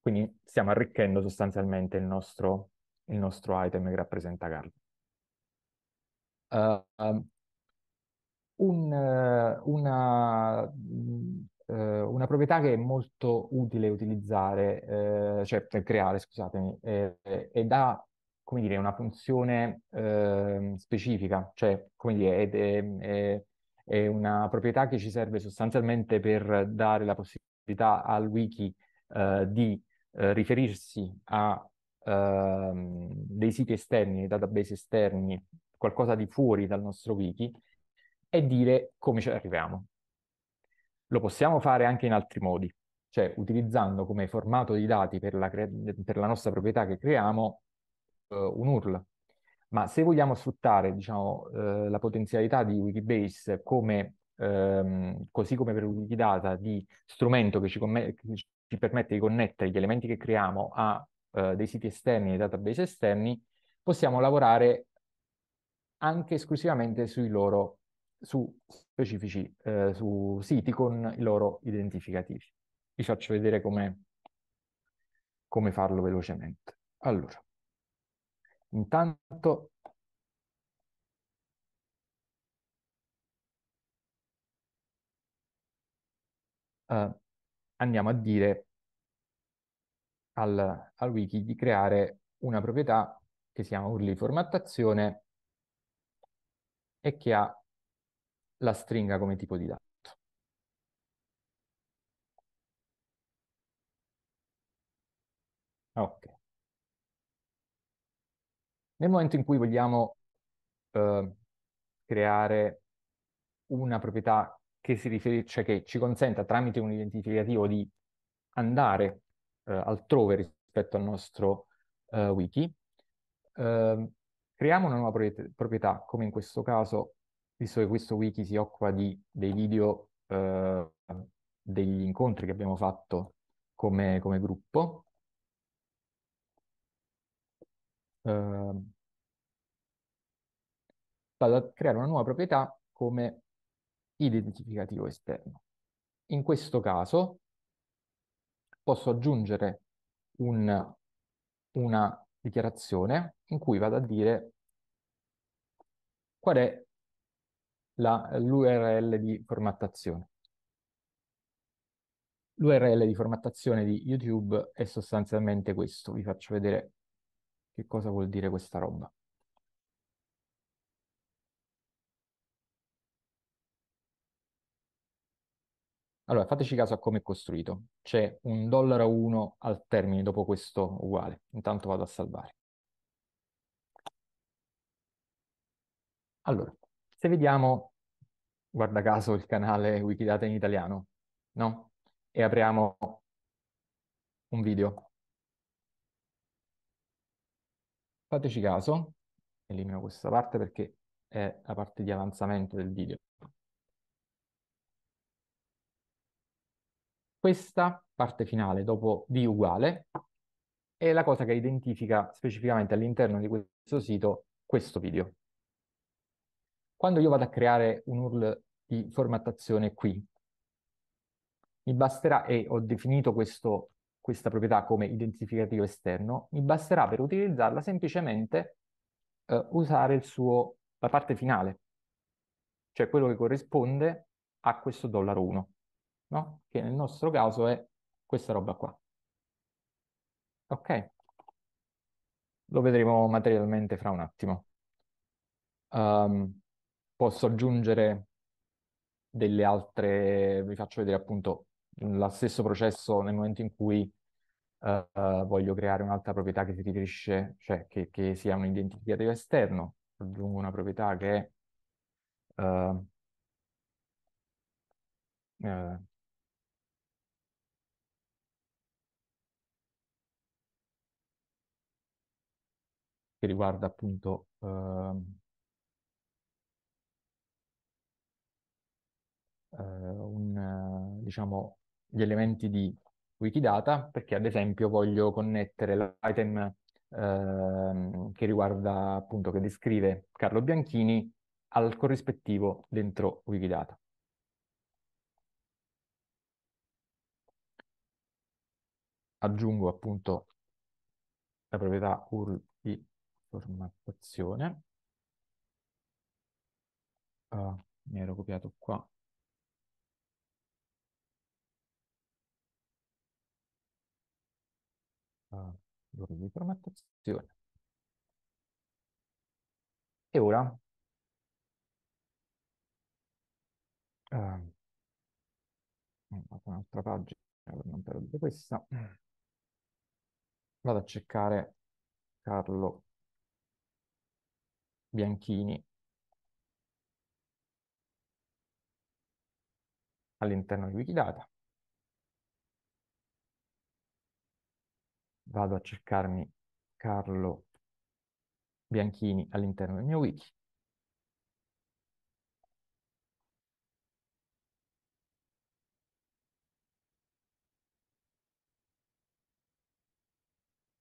Quindi stiamo arricchendo sostanzialmente il nostro, il nostro item che rappresenta Carlo. Uh, um, un, eh, una, mm, eh, una, proprietà che è molto utile utilizzare, eh, cioè creare, scusatemi, eh, e dà come dire, una funzione eh, specifica, cioè come dire, è, è, è, una proprietà che ci serve sostanzialmente per dare la possibilità al wiki eh, di riferirsi a ehm, dei siti esterni, dei database esterni, qualcosa di fuori dal nostro wiki e dire come ci arriviamo. Lo possiamo fare anche in altri modi, cioè utilizzando come formato di dati per la, cre- per la nostra proprietà che creiamo eh, un URL. Ma se vogliamo sfruttare diciamo, eh, la potenzialità di Wikibase come, ehm, così come per Wikidata, di strumento che ci, com- che ci, permette di connettere gli elementi che creiamo a eh, dei siti esterni, dei database esterni, possiamo lavorare anche esclusivamente sui loro su specifici eh, su siti con i loro identificativi. Vi faccio vedere come, come farlo velocemente. Allora, intanto eh, andiamo a dire al, al wiki di creare una proprietà che si chiama urli formattazione e che ha la stringa come tipo di dato. Ah, ok. Nel momento in cui vogliamo eh, creare una proprietà che si riferisce, cioè che ci consenta tramite un identificativo di andare eh, altrove rispetto al nostro eh, wiki, ehm, creiamo una nuova proprietà, come in questo caso visto che questo wiki si occupa di, dei video eh, degli incontri che abbiamo fatto come, come gruppo. Eh, vado a creare una nuova proprietà come identificativo esterno. In questo caso posso aggiungere un, una dichiarazione in cui vado a dire qual è l'URL di formattazione. L'URL di formattazione di YouTube è sostanzialmente questo. Vi faccio vedere che cosa vuol dire questa roba. Allora, fateci caso a come è costruito. C'è un dollaro 1 al termine dopo questo uguale. Intanto vado a salvare. Allora, se vediamo, guarda caso, il canale Wikidata in italiano, no? E apriamo un video. Fateci caso, elimino questa parte perché è la parte di avanzamento del video. Questa parte finale dopo V uguale è la cosa che identifica specificamente all'interno di questo sito questo video. Quando io vado a creare un URL di formattazione qui, mi basterà, e ho definito questo, questa proprietà come identificativo esterno, mi basterà per utilizzarla semplicemente eh, usare suo, la parte finale, cioè quello che corrisponde a questo dollaro 1, no? che nel nostro caso è questa roba qua. Ok? Lo vedremo materialmente fra un attimo. Um, posso aggiungere delle altre, vi faccio vedere appunto lo stesso processo nel momento in cui eh, voglio creare un'altra proprietà che si riferisce, cioè che, che sia un identificativo esterno, aggiungo una proprietà che è eh, eh, che riguarda appunto ehm, eh, un, eh, diciamo, gli elementi di Wikidata perché ad esempio voglio connettere l'item eh, che riguarda appunto che descrive Carlo Bianchini al corrispettivo dentro Wikidata. Aggiungo appunto la proprietà URL di formattazione. Uh, ah, mi ero copiato qua di ah, permettazione. E ora eh, un'altra pagina per non perdere questa. Vado a cercare Carlo Bianchini all'interno di Wikidata. vado a cercarmi Carlo Bianchini all'interno del mio wiki.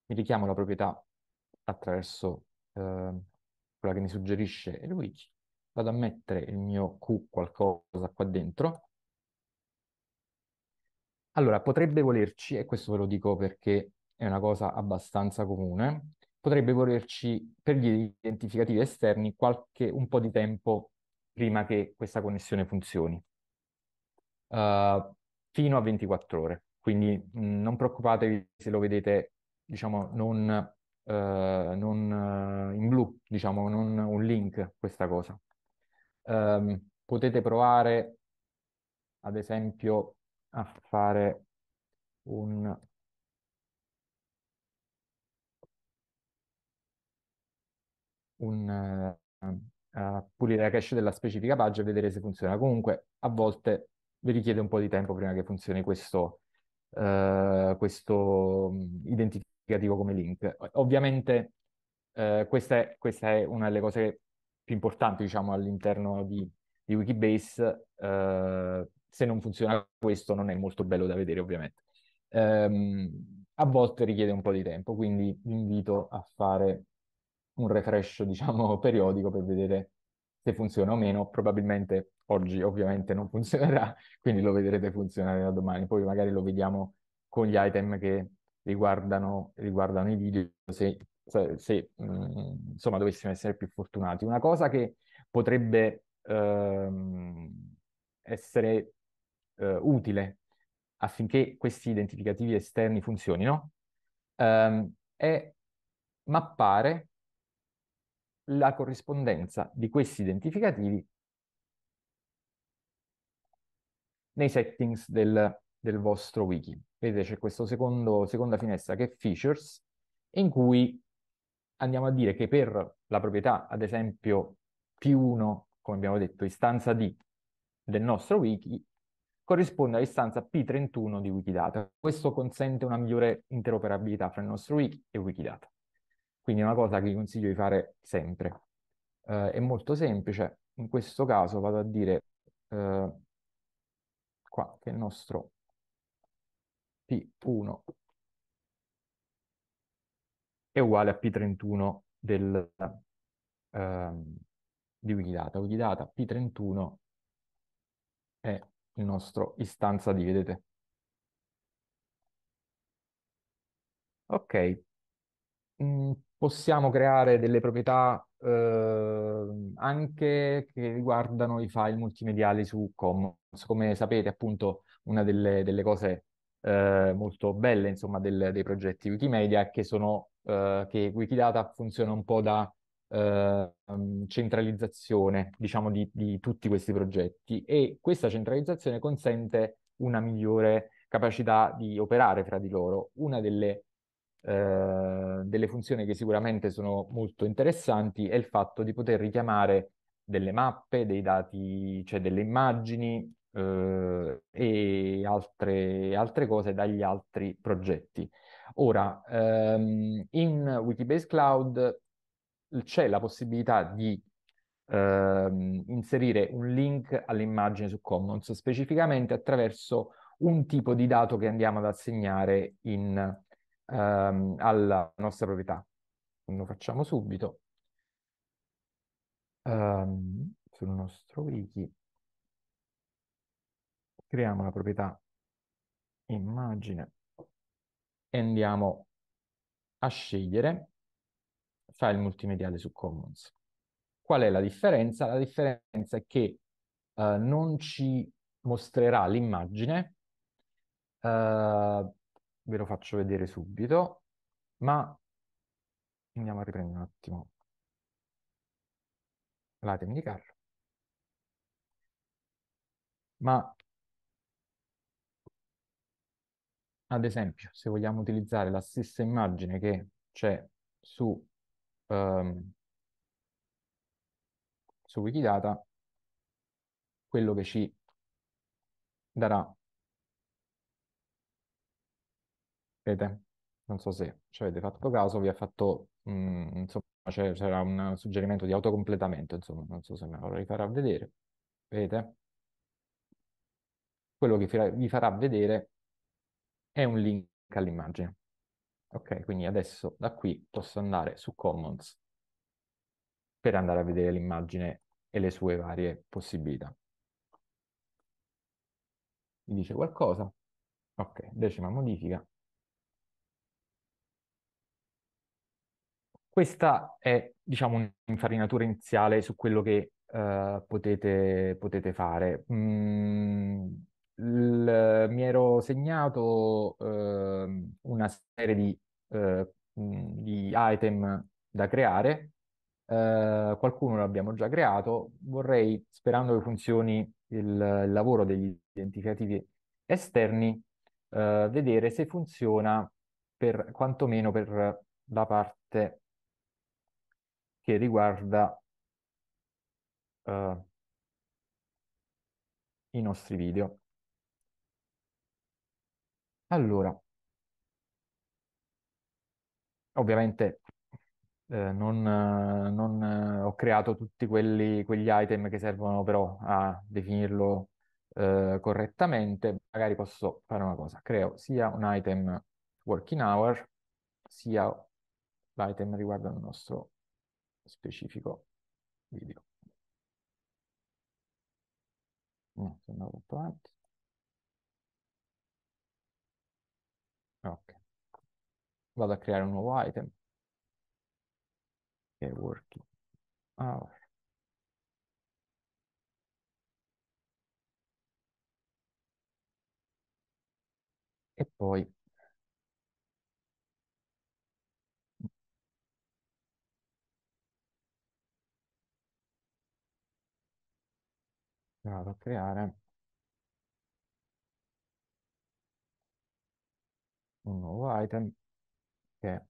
Mi richiamo la proprietà attraverso eh, quella che mi suggerisce il wiki. Vado a mettere il mio Q qualcosa qua dentro. Allora, potrebbe volerci, e questo ve lo dico perché è una cosa abbastanza comune, potrebbe volerci per gli identificativi esterni qualche, un po' di tempo prima che questa connessione funzioni, uh, fino a 24 ore. Quindi mh, non preoccupatevi se lo vedete, diciamo, non, uh, non uh, in blu, diciamo, non un link questa cosa. Um, potete provare, ad esempio, a fare un un, uh, pulire la cache della specifica pagina e vedere se funziona. Comunque a volte vi richiede un po' di tempo prima che funzioni questo, uh, questo mm, identificativo come link. Ovviamente eh, questa è, questa, è, una delle cose più importanti diciamo, all'interno di, di Wikibase. se non funziona questo non è molto bello da vedere ovviamente. Um, a volte richiede un po' di tempo, quindi vi invito a fare un refresh, diciamo, periodico per vedere se funziona o meno. Probabilmente oggi ovviamente non funzionerà, quindi lo vedrete funzionare da domani. Poi magari lo vediamo con gli item che riguardano, riguardano i video, se, se, se mh, mm, insomma dovessimo essere più fortunati. Una cosa che potrebbe ehm, essere eh, utile affinché questi identificativi esterni funzionino, ehm, è mappare la corrispondenza di questi identificativi nei settings del, del vostro wiki. Vedete c'è questa seconda finestra che è Features, in cui andiamo a dire che per la proprietà, ad esempio, P1, come abbiamo detto, istanza D del nostro wiki, corrisponde all'istanza P31 di Wikidata. Questo consente una migliore interoperabilità fra il nostro wiki e Wikidata. Quindi è una cosa che vi consiglio di fare sempre. Eh, è molto semplice, in questo caso vado a dire eh, qua che il nostro P1 è uguale a P31 del, ehm, di Wikidata. Wikidata P31 è il nostro istanza di, vedete? Ok, mm, possiamo creare delle proprietà eh, anche che riguardano i file multimediali su Commons. Come sapete, appunto, una delle, delle cose eh, molto belle, insomma, del, dei progetti Wikimedia è che, sono, eh, che Wikidata funziona un po' da ehm, centralizzazione, diciamo, di, di tutti questi progetti e questa centralizzazione consente una migliore capacità di operare fra di loro. Una delle eh, delle funzioni che sicuramente sono molto interessanti è il fatto di poter richiamare delle mappe, dei dati, cioè delle immagini eh, e altre, altre, cose dagli altri progetti. Ora, ehm, in Wikibase Cloud c'è la possibilità di ehm, inserire un link all'immagine su Commons, specificamente attraverso un tipo di dato che andiamo ad assegnare in ehm, alla nostra proprietà. Lo facciamo subito. Ehm, sul nostro wiki creiamo la proprietà immagine e andiamo a scegliere file multimediale su Commons. Qual è la differenza? La differenza è che eh, non ci mostrerà l'immagine eh, ve lo faccio vedere subito, ma andiamo a riprendere un attimo latemi di Carlo. Ma ad esempio, se vogliamo utilizzare la stessa immagine che c'è su, um, su Wikidata, quello che ci darà Vedete, Non so se ci avete fatto caso, vi ha fatto, mh, mm, insomma, c'era un suggerimento di autocompletamento, insomma, non so se me lo rifarà vedere. Vedete? Quello che vi farà vedere è un link all'immagine. Ok, quindi adesso da qui posso andare su Commons per andare a vedere l'immagine e le sue varie possibilità. Mi dice qualcosa? Ok, decima modifica, Questa è, diciamo, un'infarinatura iniziale su quello che uh, potete, potete, fare. Mm, il, mi ero segnato uh, una serie di, uh, di, item da creare. Eh, qualcuno l'abbiamo già creato. Vorrei, sperando che funzioni il, il lavoro degli identificativi esterni, vedere se funziona per quantomeno per la parte che riguarda uh, i nostri video. Allora, ovviamente eh, non, non eh, ho creato tutti quelli, quegli item che servono però a definirlo eh, correttamente. Magari posso fare una cosa, creo sia un item working hour, sia l'item riguardo il nostro specifico video. Mm, no, sono andato avanti. Ok. Vado a creare un nuovo item. Che è working hour. E poi vado a creare un nuovo item che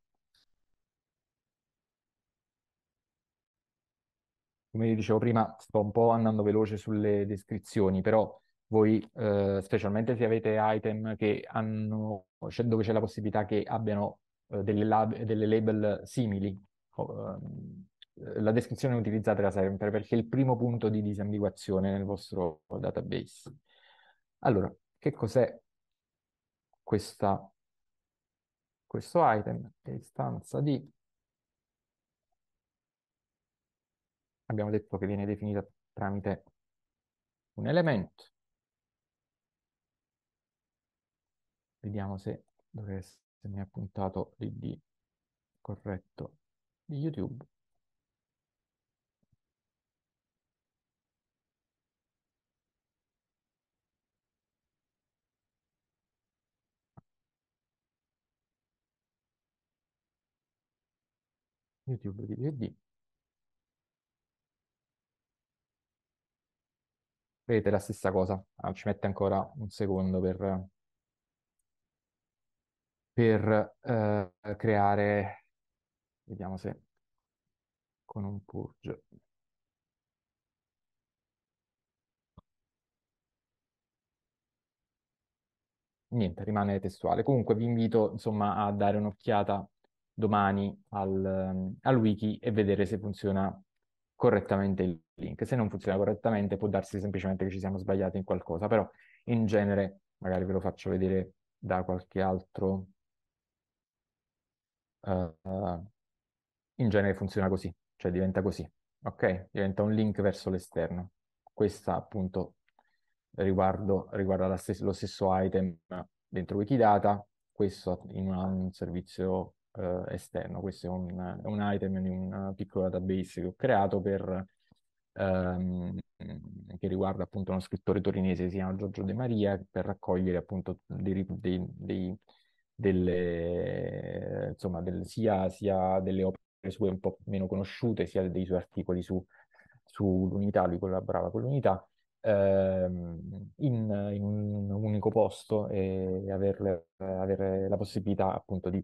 come vi dicevo prima sto un po' andando veloce sulle descrizioni però voi eh, specialmente se avete item che hanno cioè dove c'è la possibilità che abbiano eh, delle, lab, delle label simili eh, eh, la descrizione utilizzatela sempre perché è il primo punto di disambiguazione nel vostro database. Allora, che cos'è questa, questo item? È istanza di... Abbiamo detto che viene definita tramite un elemento. Vediamo se, dove, se mi ha puntato l'id corretto di YouTube. YouTube di giovedì. Vedete la stessa cosa, ah, ci mette ancora un secondo per, per eh, creare, vediamo se con un purge. Niente, rimane testuale. Comunque vi invito insomma a dare un'occhiata domani al, ehm, al wiki e vedere se funziona correttamente il link. Se non funziona correttamente può darsi semplicemente che ci siamo sbagliati in qualcosa, però in genere magari ve lo faccio vedere da qualche altro. Uh, in genere funziona così, cioè diventa così, ok? Diventa un link verso l'esterno. Questa appunto riguardo, riguarda stes- lo stesso item dentro Wikidata, questo in un servizio eh, esterno. Questo è un, un, item di un eh, piccolo database che ho creato per, ehm, che riguarda appunto uno scrittore torinese che si chiama Giorgio De Maria per raccogliere appunto dei, dei, dei, delle, insomma, del, sia, sia delle opere sue un po' meno conosciute, sia dei suoi articoli su, sull'unità, lui collaborava con l'unità, ehm, in, in, un unico posto e avere, avere la possibilità appunto di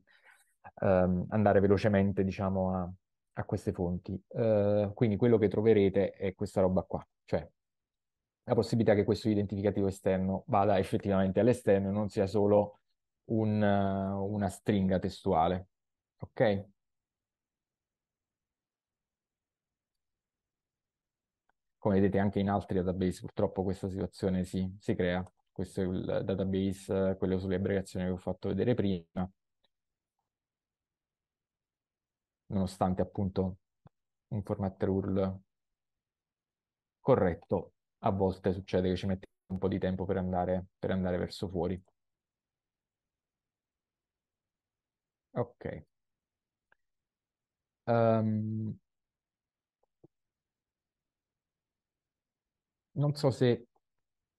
ehm, andare velocemente, diciamo, a, a queste fonti. Eh, quindi quello che troverete è questa roba qua, cioè la possibilità che questo identificativo esterno vada effettivamente all'esterno e non sia solo un, una stringa testuale. Ok? Come vedete anche in altri database purtroppo questa situazione si, si crea. Questo è il database, quello sulle abbreviazioni che ho fatto vedere prima. nonostante appunto un format rule corretto, a volte succede che ci metti un po' di tempo per andare, per andare verso fuori. Ok. Um, non so se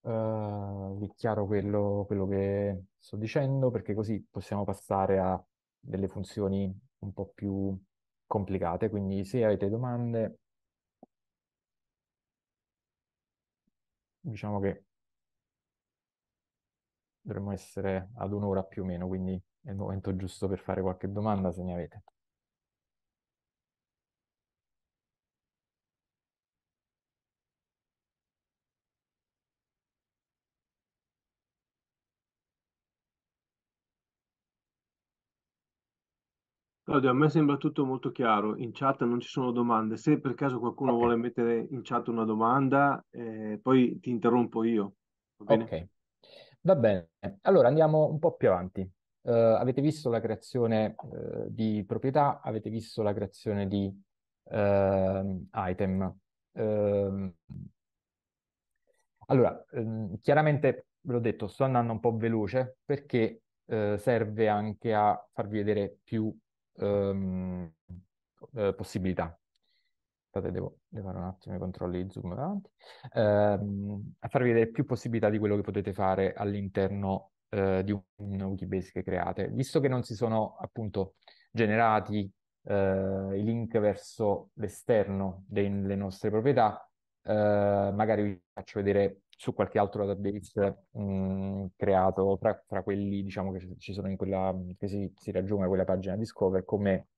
uh, vi è chiaro quello, quello che sto dicendo, perché così possiamo passare a delle funzioni un po' più complicate, quindi se avete domande, diciamo che dovremmo essere ad un'ora più o meno, quindi è il momento giusto per fare qualche domanda se ne avete. Claudio, a me sembra tutto molto chiaro, in chat non ci sono domande, se per caso qualcuno vuole mettere in chat una domanda, eh, poi ti interrompo io. Va ok, va bene. Allora andiamo un po' più avanti. Uh, avete visto la creazione uh, di proprietà, avete visto la creazione di uh, item. Ehm, allora, um, chiaramente ve l'ho detto, sto andando un po' veloce perché eh, serve anche a farvi vedere più ehm, eh, possibilità. Aspetta, devo levare un attimo i controlli di zoom davanti. Ehm, a farvi vedere più possibilità di quello che potete fare all'interno eh, di un Wikibase che create. Visto che non si sono appunto generati eh, i link verso l'esterno delle nostre proprietà, eh, magari vi faccio vedere su qualche altro database mh, mm, creato tra, tra, quelli diciamo, che ci sono in quella che si, si raggiunge quella pagina Discover, come,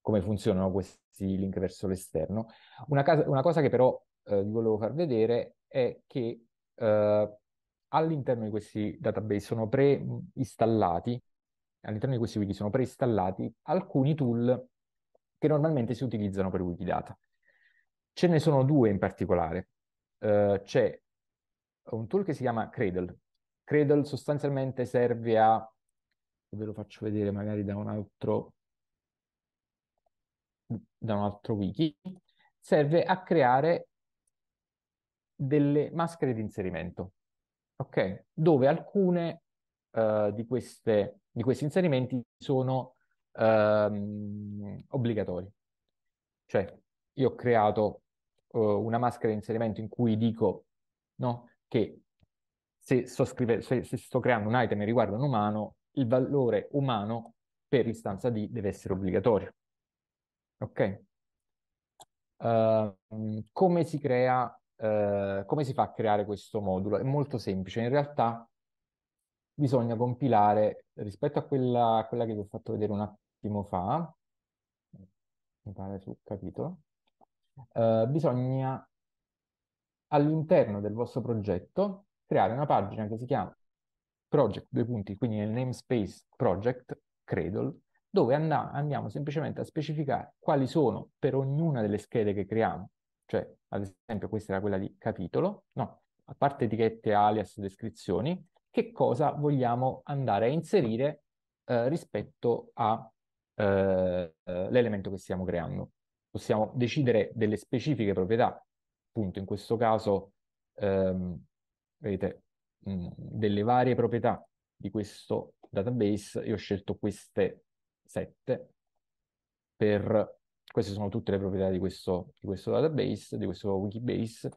come funzionano questi link verso l'esterno. Una, casa, una cosa che però eh, vi volevo far vedere è che eh, all'interno di questi database sono preinstallati, all'interno di questi wiki sono preinstallati alcuni tool che normalmente si utilizzano per Wikidata. Ce ne sono due in particolare. Uh, c'è un tool che si chiama Cradle. Cradle sostanzialmente serve a, ve lo faccio vedere magari da un altro, da un altro wiki, serve a creare delle maschere di inserimento, ok? Dove alcune uh, di, queste, di questi inserimenti sono uh, obbligatori. Cioè, io ho creato uh, una maschera di inserimento in cui dico, no? che se sto, scrive, se, se sto creando un item e riguarda un umano, il valore umano per istanza D deve essere obbligatorio. Ok? Uh, come si crea, uh, come si fa a creare questo modulo? È molto semplice, in realtà bisogna compilare rispetto a quella, quella che vi ho fatto vedere un attimo fa, mi pare sul capitolo, uh, eh, bisogna all'interno del vostro progetto creare una pagina che si chiama project, due punti, quindi nel namespace project, Cradle, dove and- andiamo semplicemente a specificare quali sono per ognuna delle schede che creiamo, cioè ad esempio questa era quella di capitolo, no, a parte etichette, alias, descrizioni, che cosa vogliamo andare a inserire eh, rispetto all'elemento eh, eh che stiamo creando. Possiamo decidere delle specifiche proprietà appunto in questo caso ehm, vedete mh, mhmm, delle varie proprietà di questo database io ho scelto queste sette per queste sono tutte le proprietà di questo, di questo database di questo wikibase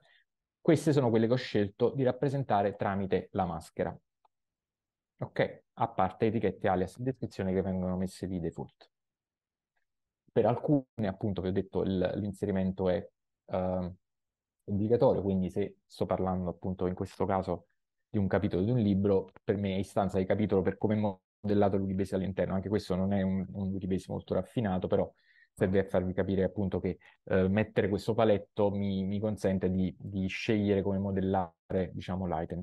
queste sono quelle che ho scelto di rappresentare tramite la maschera ok a parte etichette alias e descrizione che vengono messe di default per alcune appunto vi ho detto l'inserimento è uh, obbligatorio, quindi se sto parlando appunto in questo caso di un capitolo di un libro, per me è istanza di capitolo per come è modellato l'Udibase all'interno, anche questo non è un, un Udibase molto raffinato, però serve a farvi capire appunto che eh, mettere questo paletto mi, mi consente di, di, scegliere come modellare, diciamo, l'item.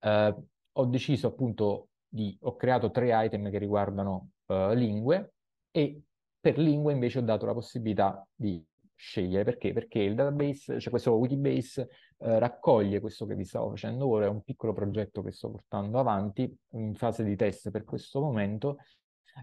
Eh, ho deciso appunto di, ho creato tre item che riguardano eh, lingue e per lingue invece ho dato la possibilità di scegliere. Perché? Perché il database, cioè questo Wikibase eh, raccoglie questo che vi stavo facendo ora, è un piccolo progetto che sto portando avanti in fase di test per questo momento,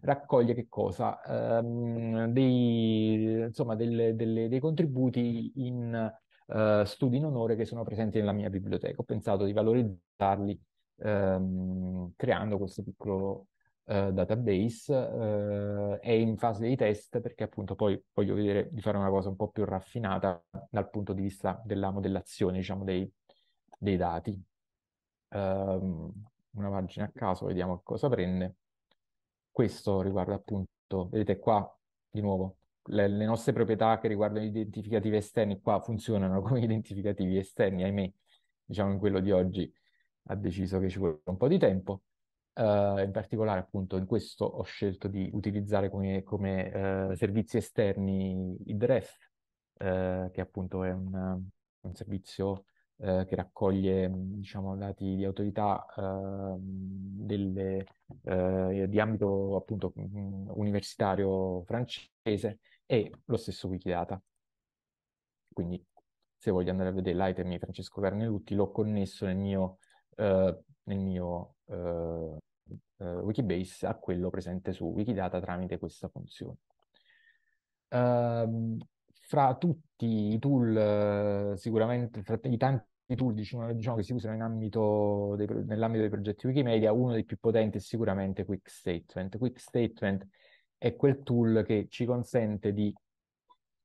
raccoglie che cosa? Um, dei, insomma, delle, delle, dei contributi in uh, studi in onore che sono presenti nella mia biblioteca. Ho pensato di valorizzarli um, creando questo piccolo eh, database, eh, è in fase di test perché appunto poi voglio vedere di fare una cosa un po' più raffinata dal punto di vista della modellazione, diciamo, dei, dei dati. Ehm, una pagina a caso, vediamo cosa prende. Questo riguarda appunto, vedete qua di nuovo, le, le, nostre proprietà che riguardano gli identificativi esterni qua funzionano come identificativi esterni, ahimè, diciamo in quello di oggi ha deciso che ci vuole un po' di tempo. Uh, in particolare, appunto, in questo ho scelto di utilizzare come, come uh, servizi esterni IDREF, uh, eh, che appunto è un, un servizio che raccoglie diciamo, dati di autorità ehm, delle, di ambito appunto universitario francese e lo stesso Wikidata. Quindi, se voglio andare a vedere l'item di Francesco Carnelutti, l'ho connesso nel mio, nel mio Uh, eh, Wikibase a quello presente su Wikidata tramite questa funzione. Uh, fra tutti i tool, eh, sicuramente fra i tanti tool diciamo, diciamo che si usano nell'ambito dei, nell'ambito dei progetti Wikimedia, uno dei più potenti è sicuramente Quick Statement. Quick Statement è quel tool che ci consente di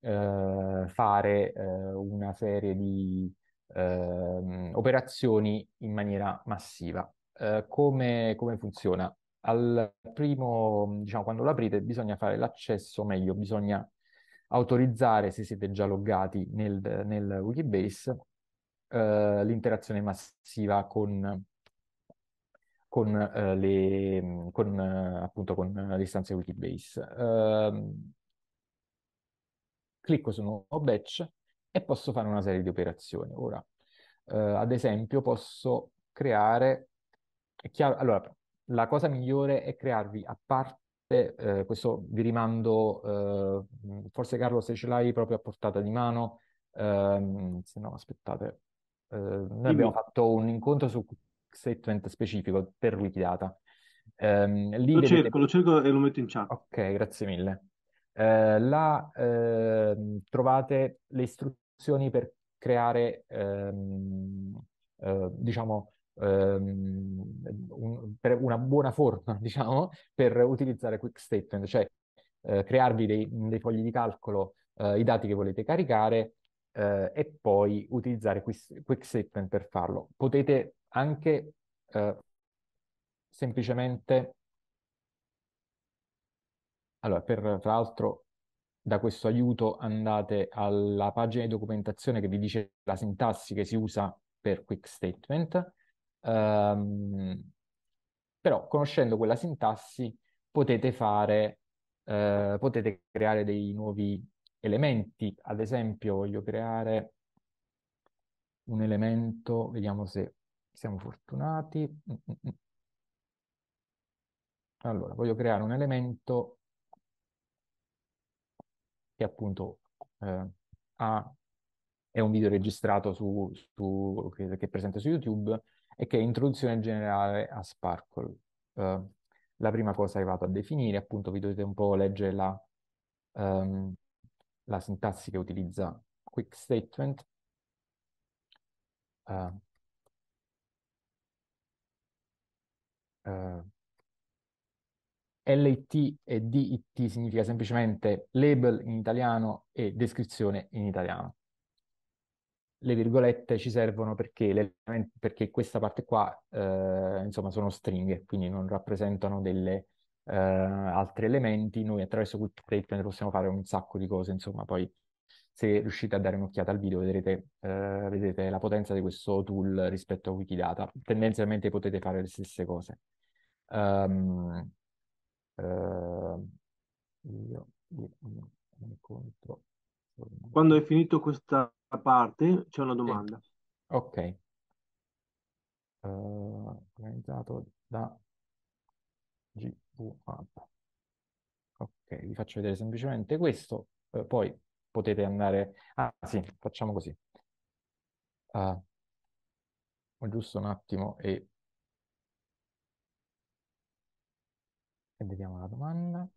eh, fare eh, una serie di eh, operazioni in maniera massiva. Eh, come, come, funziona? Al primo, diciamo, quando lo bisogna fare l'accesso meglio, bisogna autorizzare, se siete già loggati nel, nel Wikibase, eh, l'interazione massiva con, con, eh, le, con, appunto, con le istanze Wikibase. Ehm, clicco su nuovo batch e posso fare una serie di operazioni. Ora, eh, ad esempio, posso creare è chiaro, allora, la cosa migliore è crearvi, a parte, eh, questo vi rimando, eh, forse Carlo se ce l'hai proprio a portata di mano, ehm, se no aspettate, eh, noi abbiamo fatto un incontro su statement specifico per Wikidata. Ehm, lì lo vedete... cerco, lo cerco e lo metto in chat. Ok, grazie mille. Eh, là eh, trovate le istruzioni per creare, ehm, eh, diciamo, ehm, un, per una buona forma, diciamo, per utilizzare Quick Statement, cioè eh, crearvi dei, dei, fogli di calcolo, eh, i dati che volete caricare eh, e poi utilizzare Quick, quick Statement per farlo. Potete anche eh, semplicemente... Allora, per, tra l'altro, da questo aiuto andate alla pagina di documentazione che vi dice la sintassi che si usa per quick statement Um, però conoscendo quella sintassi potete fare, eh, potete creare dei nuovi elementi. Ad esempio voglio creare un elemento, vediamo se siamo fortunati. Allora, voglio creare un elemento che appunto eh, ha, è un video registrato su, su, che, che è presente su YouTube e che è introduzione generale a Sparkle. Uh, la prima cosa che vado a definire, appunto vi dovete un po' leggere la, um, la sintassi che utilizza Quick Statement. Uh, ehm, uh, LIT e DIT significa semplicemente label in italiano e descrizione in italiano le virgolette ci servono perché, le, perché questa parte qua, eh, insomma, sono stringhe, quindi non rappresentano delle, eh, altri elementi. Noi attraverso quel statement possiamo fare un sacco di cose, insomma, poi se riuscite a dare un'occhiata al video vedrete, eh, vedrete la potenza di questo tool rispetto a Wikidata. Tendenzialmente potete fare le stesse cose. Um, uh, io, io, io, quando hai finito questa a parte, c'è una domanda. Ok. Uh, organizzato da GV Ok, vi faccio vedere semplicemente questo, eh, poi potete andare... Ah sì, facciamo così. Uh, giusto un attimo e... e vediamo la domanda.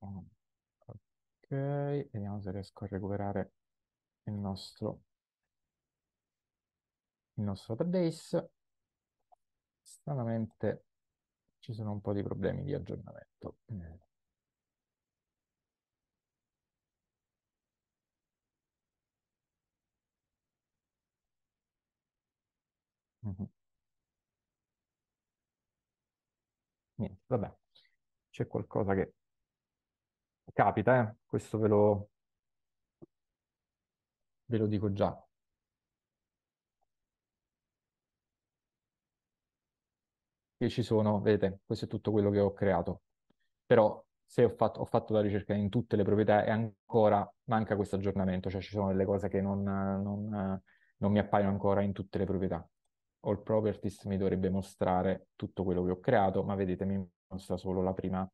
Oh vediamo se riesco a recuperare il nostro, il nostro database. Stranamente ci sono un po' di problemi di aggiornamento. Mm-hmm. Niente, vabbè, c'è qualcosa che Capita, eh? Questo ve lo, ve lo dico già. Che ci sono, vedete, questo è tutto quello che ho creato. Però se ho fatto, ho fatto la ricerca in tutte le proprietà e ancora manca questo aggiornamento, cioè ci sono delle cose che non, non, non mi appaiono ancora in tutte le proprietà. All Properties mi dovrebbe mostrare tutto quello che ho creato, ma vedete mi mostra solo la prima,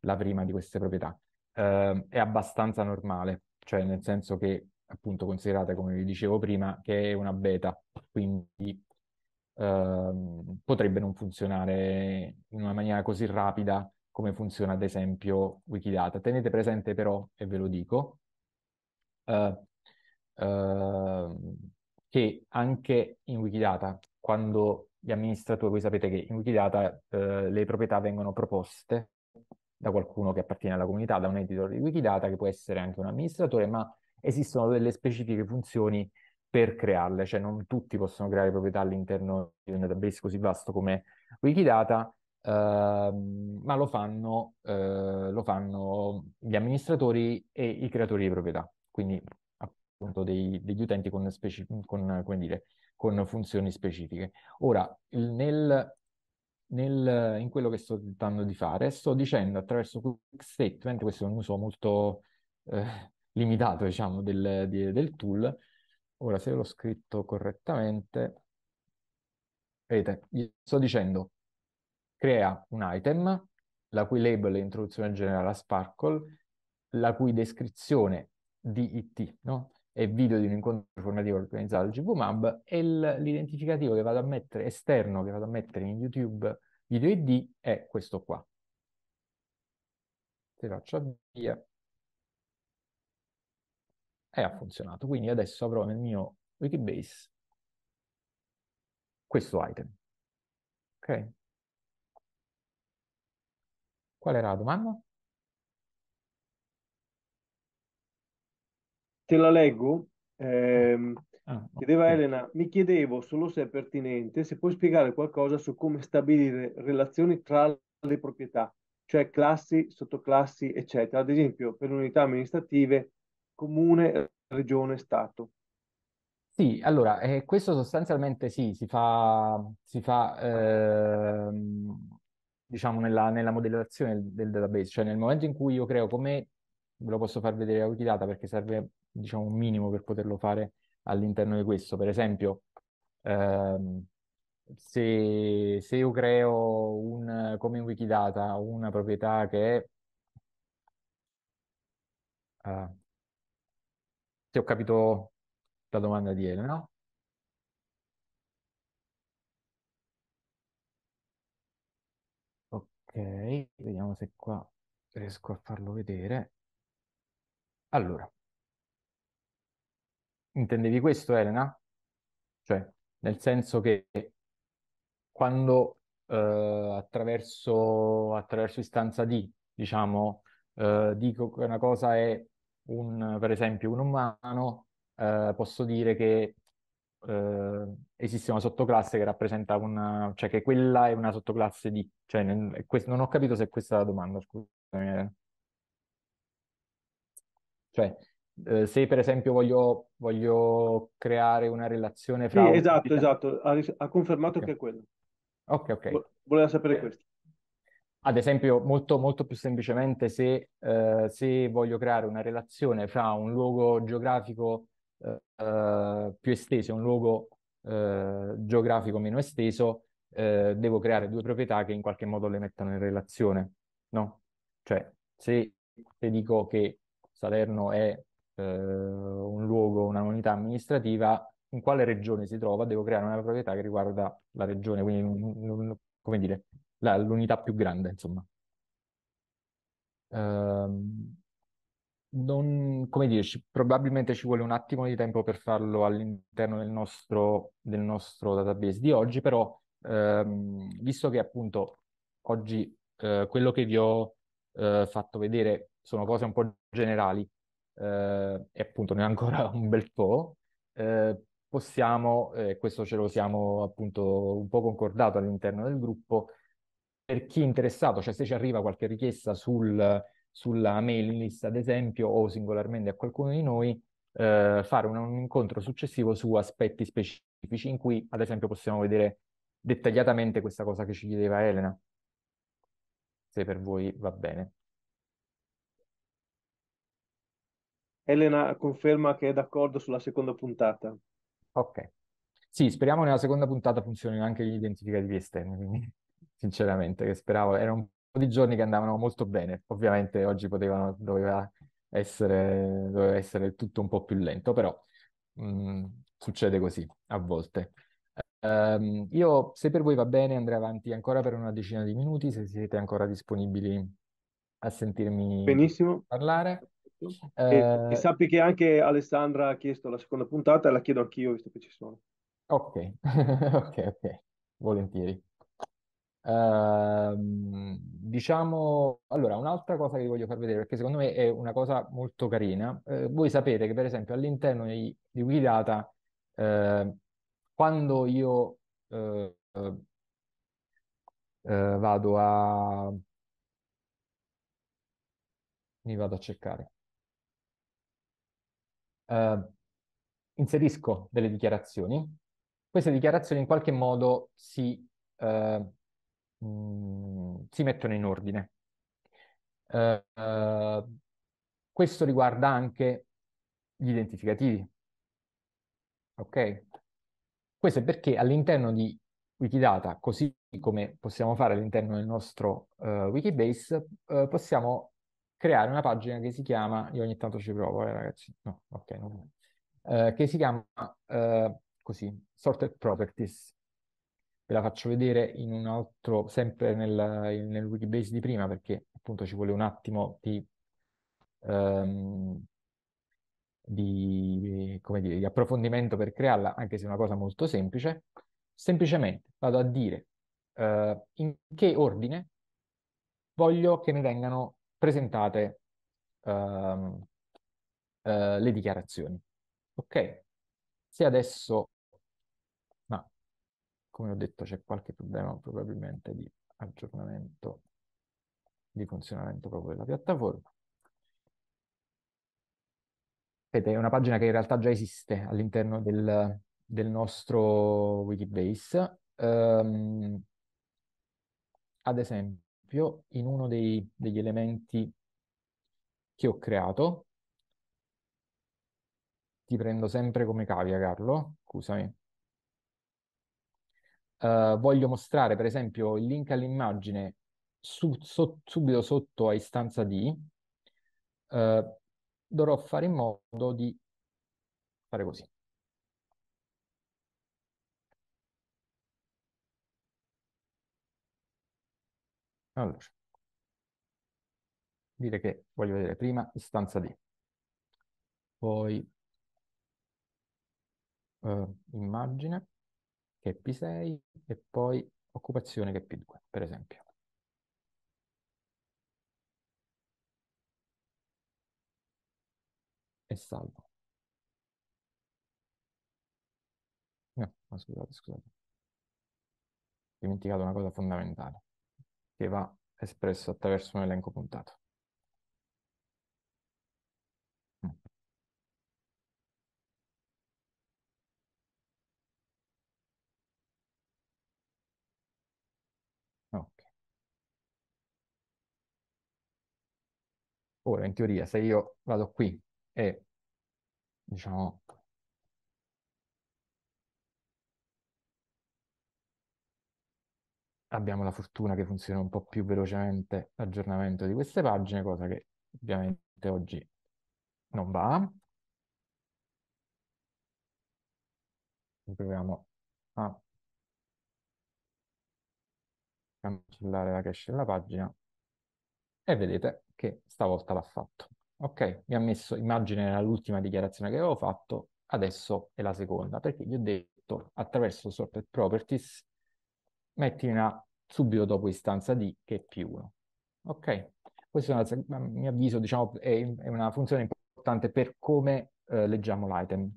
la prima di queste proprietà eh, è abbastanza normale, cioè nel senso che appunto considerate come vi dicevo prima che è una beta, quindi eh, potrebbe non funzionare in una maniera così rapida come funziona ad esempio Wikidata. Tenete presente però, e ve lo dico, eh, ehm, che anche in Wikidata, quando gli amministratori, voi sapete che in Wikidata eh, le proprietà vengono proposte da qualcuno che appartiene alla comunità, da un editor di Wikidata che può essere anche un amministratore, ma esistono delle specifiche funzioni per crearle, cioè non tutti possono creare proprietà all'interno di un database così vasto come Wikidata, ehm, ma lo fanno, eh, lo fanno, gli amministratori e i creatori di proprietà, quindi appunto dei, degli utenti con, speci- con, dire, con funzioni specifiche. Ora, nel nel, in quello che sto tentando di fare. Sto dicendo attraverso quick statement, questo è un uso molto eh, limitato, diciamo, del, di, del tool. Ora, se l'ho scritto correttamente, vedete, sto dicendo crea un item, la cui label è introduzione generale a Sparkle, la cui descrizione di IT, no? e video di un incontro formativo organizzato al GVMAB e l'identificativo che vado a mettere esterno, che vado a mettere in YouTube video ID è questo qua. Se faccio avvia e ha funzionato. Quindi adesso avrò nel mio Wikibase questo item. Ok? Qual era la domanda? Te la leggo? Eh, ah, chiedeva Elena, mi chiedevo solo se è pertinente, se puoi spiegare qualcosa su come stabilire relazioni tra le proprietà, cioè classi, sottoclassi, eccetera. Ad esempio, per unità amministrative, comune, regione, Stato. Sì, allora, eh, questo sostanzialmente sì, si fa, si fa eh, diciamo nella, nella modellazione del, del, database, cioè nel momento in cui io creo come, ve lo posso far vedere a Wikidata perché serve diciamo, un minimo per poterlo fare all'interno di questo. Per esempio, ehm, se, se, io creo un, come in Wikidata una proprietà che è... Uh, se ho capito la domanda di Elena, no? Ok, vediamo se qua riesco a farlo vedere. Allora, Intendevi questo, Elena? Cioè, nel senso che quando eh, attraverso, attraverso istanza di, diciamo, eh, dico che una cosa è un, per esempio, un umano, eh, posso dire che eh, esiste una sottoclasse che rappresenta una, cioè che quella è una sottoclasse di, cioè, nel, questo, non ho capito se questa è la domanda, scusami. Cioè, Uhm, se per esempio voglio, voglio, creare una relazione fra... Sì, esatto, esatto, ha, ha confermato okay. che è quello. Ok, ok. Voleva sapere okay. Eh, questo. Ad esempio, molto, molto più semplicemente, se, eh, se, voglio creare una relazione fra un luogo geografico eh, più esteso e un luogo eh, geografico meno esteso, eh, devo creare due proprietà che in qualche modo le mettano in relazione, no? Cioè, se, se dico che Salerno è eh, un luogo, una unità amministrativa, in quale regione si trova, devo creare una proprietà che riguarda la regione, quindi un, un, come dire, la, l'unità più grande, insomma. Ehm, non, come dire, probabilmente ci vuole un attimo di tempo per farlo all'interno del nostro, del nostro database di oggi, però ehm, visto che appunto oggi eh, quello che vi ho eh, fatto vedere sono cose un po' generali, eh, e appunto ne è ancora un bel po', eh, possiamo, eh, questo ce lo siamo appunto un po' concordato all'interno del gruppo, per chi è interessato, cioè se ci arriva qualche richiesta sul, sulla mailing list ad esempio o singolarmente a qualcuno di noi, eh, fare un, un, incontro successivo su aspetti specifici in cui ad esempio possiamo vedere dettagliatamente questa cosa che ci chiedeva Elena, se per voi va bene. Elena conferma che è d'accordo sulla seconda puntata. Ok. Sì, speriamo nella seconda puntata funzionino anche gli identificativi esterni, quindi sinceramente, che speravo, Era un po' di giorni che andavano molto bene, ovviamente oggi potevano, doveva essere, doveva essere tutto un po' più lento, però mh, mm, succede così a volte. Um, io, se per voi va bene, andrei avanti ancora per una decina di minuti, se siete ancora disponibili a sentirmi Benissimo. parlare. Esatto. E, eh, e sappi che anche Alessandra ha chiesto la seconda puntata e la chiedo anch'io visto che ci sono. Ok, ok, ok, volentieri. Uh, diciamo allora un'altra cosa che vi voglio far vedere perché secondo me è una cosa molto carina eh, voi sapete che per esempio all'interno di, di Wikidata eh, quando io eh, eh vado a mi vado a cercare eh, inserisco delle dichiarazioni, queste dichiarazioni in qualche modo si, eh, mh, mm, si mettono in ordine. Eh, eh, questo riguarda anche gli identificativi. Ok? Questo è perché all'interno di Wikidata, così come possiamo fare all'interno del nostro uh, Wikibase, uh, possiamo creare una pagina che si chiama, io ogni tanto ci provo, eh, ragazzi, no, ok, no. Eh, che si chiama eh, così, Sorted Properties. Ve la faccio vedere in un altro, sempre nel, nel Wikibase di prima, perché appunto ci vuole un attimo di, um, di, dire, di approfondimento per crearla, anche se è una cosa molto semplice. Semplicemente vado a dire Uh, in che ordine voglio che mi vengano presentate um, uh, le dichiarazioni. Ok? Se adesso, ma no, come ho detto c'è qualche problema probabilmente di aggiornamento, di funzionamento proprio della piattaforma. Vedete, è una pagina che in realtà già esiste all'interno del, del nostro Wikibase. Um, ad esempio, esempio, in uno dei, degli elementi che ho creato, ti prendo sempre come cavia, Carlo, scusami. Uh, voglio mostrare, per esempio, il link all'immagine su, so, subito sotto a istanza di, uh, dovrò fare in modo di fare così. Allora, dire che voglio vedere prima istanza D, poi eh, immagine che è P6 e poi occupazione che è P2, per esempio. E salvo. No, scusate, scusate. Ho dimenticato una cosa fondamentale che va espresso attraverso un elenco puntato. Mm. Ora, in teoria, se io vado qui e, diciamo, abbiamo la fortuna che funziona un po' più velocemente l'aggiornamento di queste pagine, cosa che ovviamente oggi non va. Proviamo a cancellare la cache della pagina e vedete che stavolta l'ha fatto. Ok, mi ha messo, immagine era l'ultima dichiarazione che avevo fatto, adesso è la seconda, perché gli ho detto attraverso Sorted Properties metti una subito dopo istanza di che è più 1. Ok? Questa è una, a mio avviso, diciamo, è, è una funzione importante per come eh, leggiamo l'item.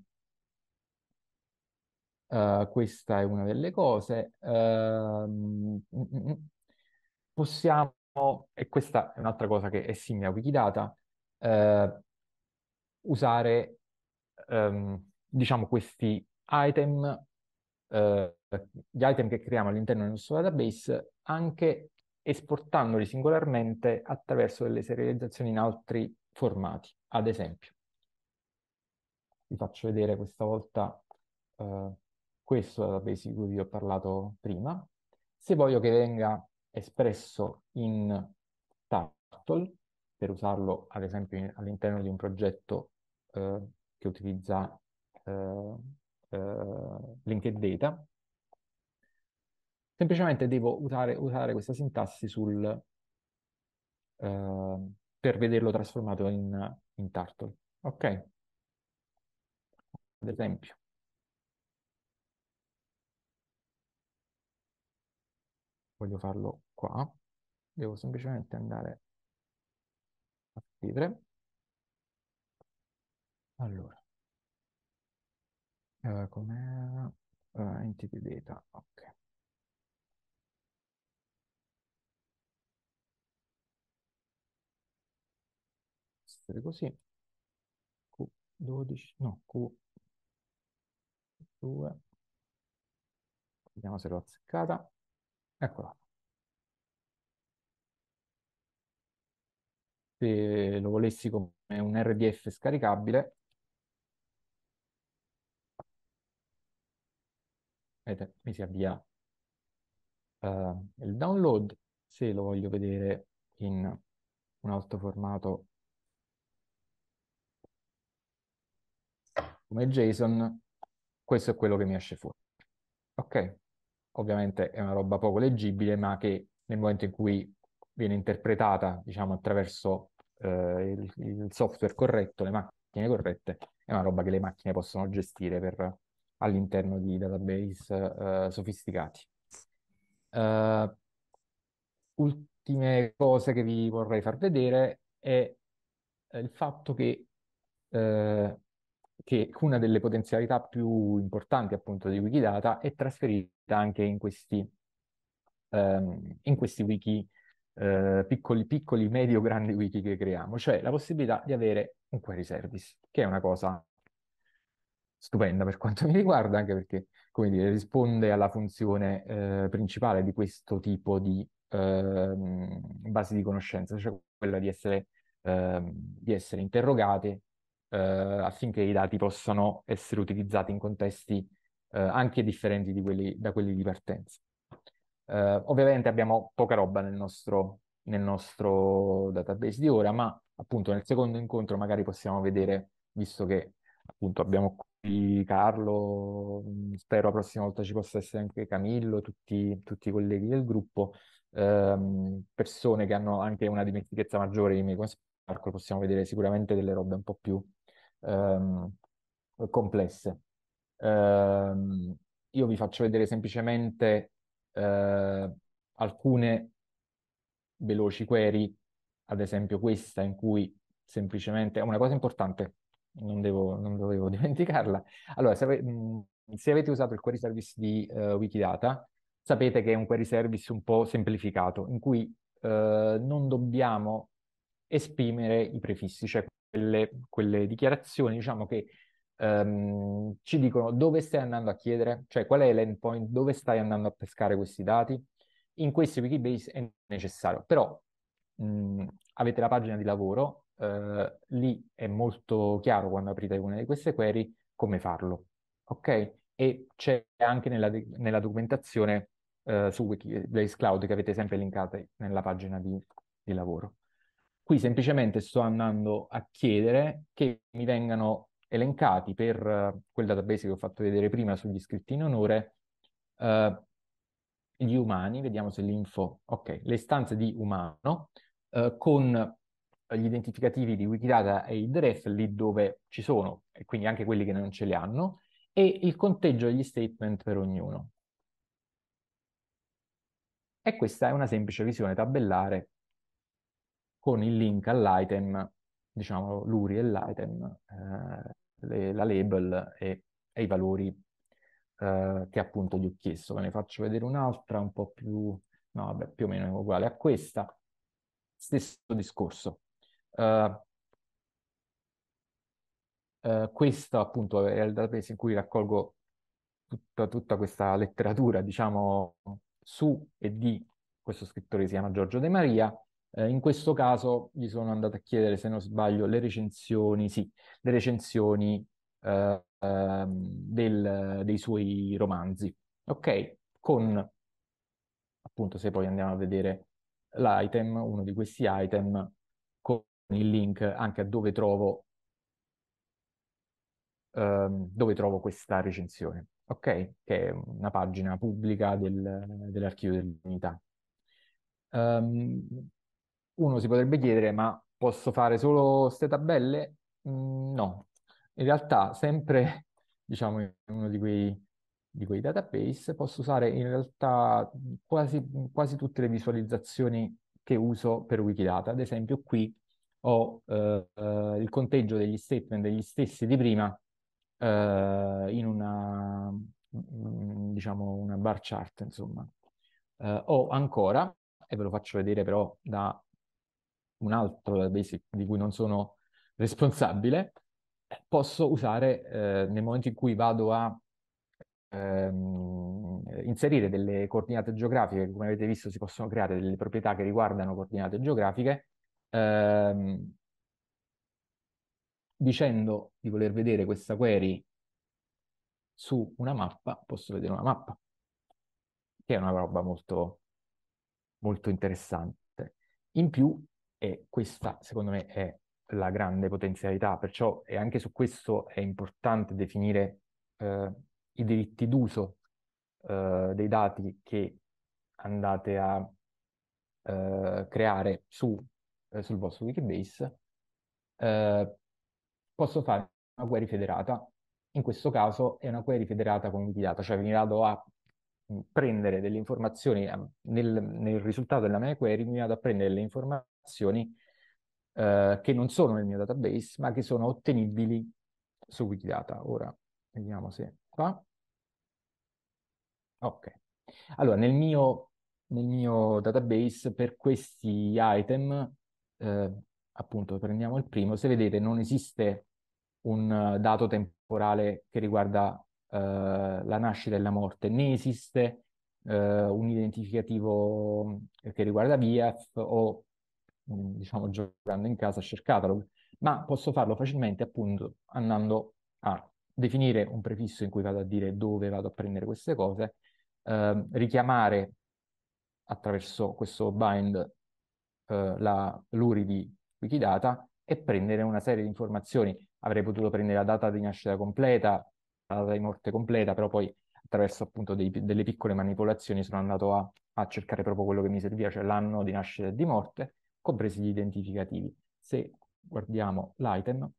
Uh, questa è una delle cose. Uh, possiamo, e questa è un'altra cosa che è simile a Wikidata, uh, usare, um, diciamo, questi item eh, gli item che creiamo all'interno del nostro database anche esportandoli singolarmente attraverso delle serializzazioni in altri formati. Ad esempio, vi faccio vedere questa volta eh, questo database di cui vi ho parlato prima. Se voglio che venga espresso in Turtle, per usarlo ad esempio all'interno di un progetto eh, che utilizza eh, eh, linked data, semplicemente devo usare, usare questa sintassi sul, eh, per vederlo trasformato in, in turtle. Ok? Ad esempio. Voglio farlo qua. Devo semplicemente andare a scrivere. Allora. Uh, com'era? Uh, entity data, ok. Essere così. Q12, no, Q2. Vediamo se l'ho azzeccata. Eccola. Se lo volessi come un RDF scaricabile, vedete mi si avvia uh, il download. Se lo voglio vedere in un altro formato come JSON, questo è quello che mi esce fuori. Ok? Ovviamente è una roba poco leggibile, ma che nel momento in cui viene interpretata, diciamo, attraverso eh, il, il software corretto, le macchine corrette, è una roba che le macchine possono gestire per all'interno di database eh, sofisticati. Uh, ultime cose che vi vorrei far vedere è eh, il fatto che, eh, che, una delle potenzialità più importanti appunto di Wikidata è trasferita anche in questi, um, in questi wiki, uh, piccoli, piccoli, medio, grandi wiki che creiamo, cioè la possibilità di avere un query service, che è una cosa stupenda per quanto mi riguarda, anche perché, come dire, risponde alla funzione eh, principale di questo tipo di eh, basi di conoscenza, cioè quella di essere, eh, di essere interrogate eh, affinché i dati possano essere utilizzati in contesti eh, anche differenti di quelli, da quelli di partenza. Eh, ovviamente abbiamo poca roba nel nostro, nel nostro database di ora, ma appunto nel secondo incontro magari possiamo vedere, visto che appunto abbiamo di Carlo, spero la prossima volta ci possa essere anche Camillo, tutti, tutti i colleghi del gruppo, ehm, persone che hanno anche una dimestichezza maggiore di me come Sparco, possiamo vedere sicuramente delle robe un po' più ehm, complesse. Ehm, io vi faccio vedere semplicemente eh, alcune veloci query, ad esempio questa in cui semplicemente, una cosa importante, non, devo, non dovevo dimenticarla. Allora, se, ave- mh, mhmm, se, avete usato il query service di uh, Wikidata, sapete che è un query service un po' semplificato, in cui uh, non dobbiamo esprimere i prefissi, cioè quelle, quelle dichiarazioni, diciamo, che um, ci dicono dove stai andando a chiedere, cioè qual è l'endpoint, dove stai andando a pescare questi dati. In questi Wikibase è necessario, però mh, mhmm, avete la pagina di lavoro eh, lì è molto chiaro quando aprite una di queste query come farlo, ok? E c'è anche nella, nella documentazione eh, su Wikibase Cloud che avete sempre linkate nella pagina di, di lavoro. Qui semplicemente sto andando a chiedere che mi vengano elencati per eh, quel database che ho fatto vedere prima sugli iscritti in onore, eh, gli umani, vediamo se l'info, ok, le istanze di umano, eh, con gli identificativi di Wikidata e DREF lì dove ci sono, e quindi anche quelli che non ce li hanno, e il conteggio degli statement per ognuno. E questa è una semplice visione tabellare con il link all'item, diciamo l'URI e l'item, eh, le, la label e, e i valori eh, che appunto gli ho chiesto. Ve ne faccio vedere un'altra un po' più, no vabbè, più o meno uguale a questa. Stesso discorso. Eh, eh, questo appunto è il database in cui raccolgo tutta, tutta questa letteratura, diciamo, su e di questo scrittore che si chiama Giorgio De Maria. Eh, in questo caso gli sono andato a chiedere, se non sbaglio, le recensioni, sì, le recensioni eh, ehm, del, dei suoi romanzi. Ok, con appunto, se poi andiamo a vedere l'item, uno di questi item, il link anche a dove trovo, um, dove trovo questa recensione, ok? Che è una pagina pubblica del, dell'archivio dell'unità. Um, uno si potrebbe chiedere, ma posso fare solo queste tabelle? Mm, no, in realtà sempre, diciamo, in uno di quei di quei database, posso usare in realtà quasi, quasi, tutte le visualizzazioni che uso per Wikidata. Ad esempio, qui ho eh, il conteggio degli statement degli stessi di prima eh, in una, mm, diciamo, una bar chart, insomma. Eh, ho ancora, e ve lo faccio vedere però da un altro database di cui non sono responsabile, eh, posso usare eh, nel momento in cui vado a ehm, inserire delle coordinate geografiche, come avete visto si possono creare delle proprietà che riguardano coordinate geografiche, ehm, dicendo di voler vedere questa query su una mappa, posso vedere una mappa, che è una roba molto, molto interessante. In più, e questa secondo me è la grande potenzialità, perciò è anche su questo è importante definire eh, i diritti d'uso eh, dei dati che andate a eh, creare su eh, sul vostro Wikibase, eh, posso fare una query federata. In questo caso è una query federata con Wikidata, cioè mi vado a mm, prendere delle informazioni eh, nel, nel risultato della mia query, mi vado a prendere le informazioni eh, che non sono nel mio database, ma che sono ottenibili su Wikidata. Ora vediamo se qua. Ok. Allora, nel mio, nel mio database per questi item eh, appunto prendiamo il primo, se vedete non esiste un dato temporale che riguarda eh, la nascita e la morte, né esiste eh, un identificativo eh, che riguarda BF o mm, diciamo giocando in casa cercatelo, ma posso farlo facilmente appunto andando a definire un prefisso in cui vado a dire dove vado a prendere queste cose, eh, richiamare attraverso questo bind eh, la, l'URI di Wikidata e prendere una serie di informazioni. Avrei potuto prendere la data di nascita completa, la data di morte completa, però poi attraverso appunto dei, delle piccole manipolazioni sono andato a, a, cercare proprio quello che mi serviva, cioè l'anno di nascita e di morte, compresi gli identificativi. Se guardiamo l'item,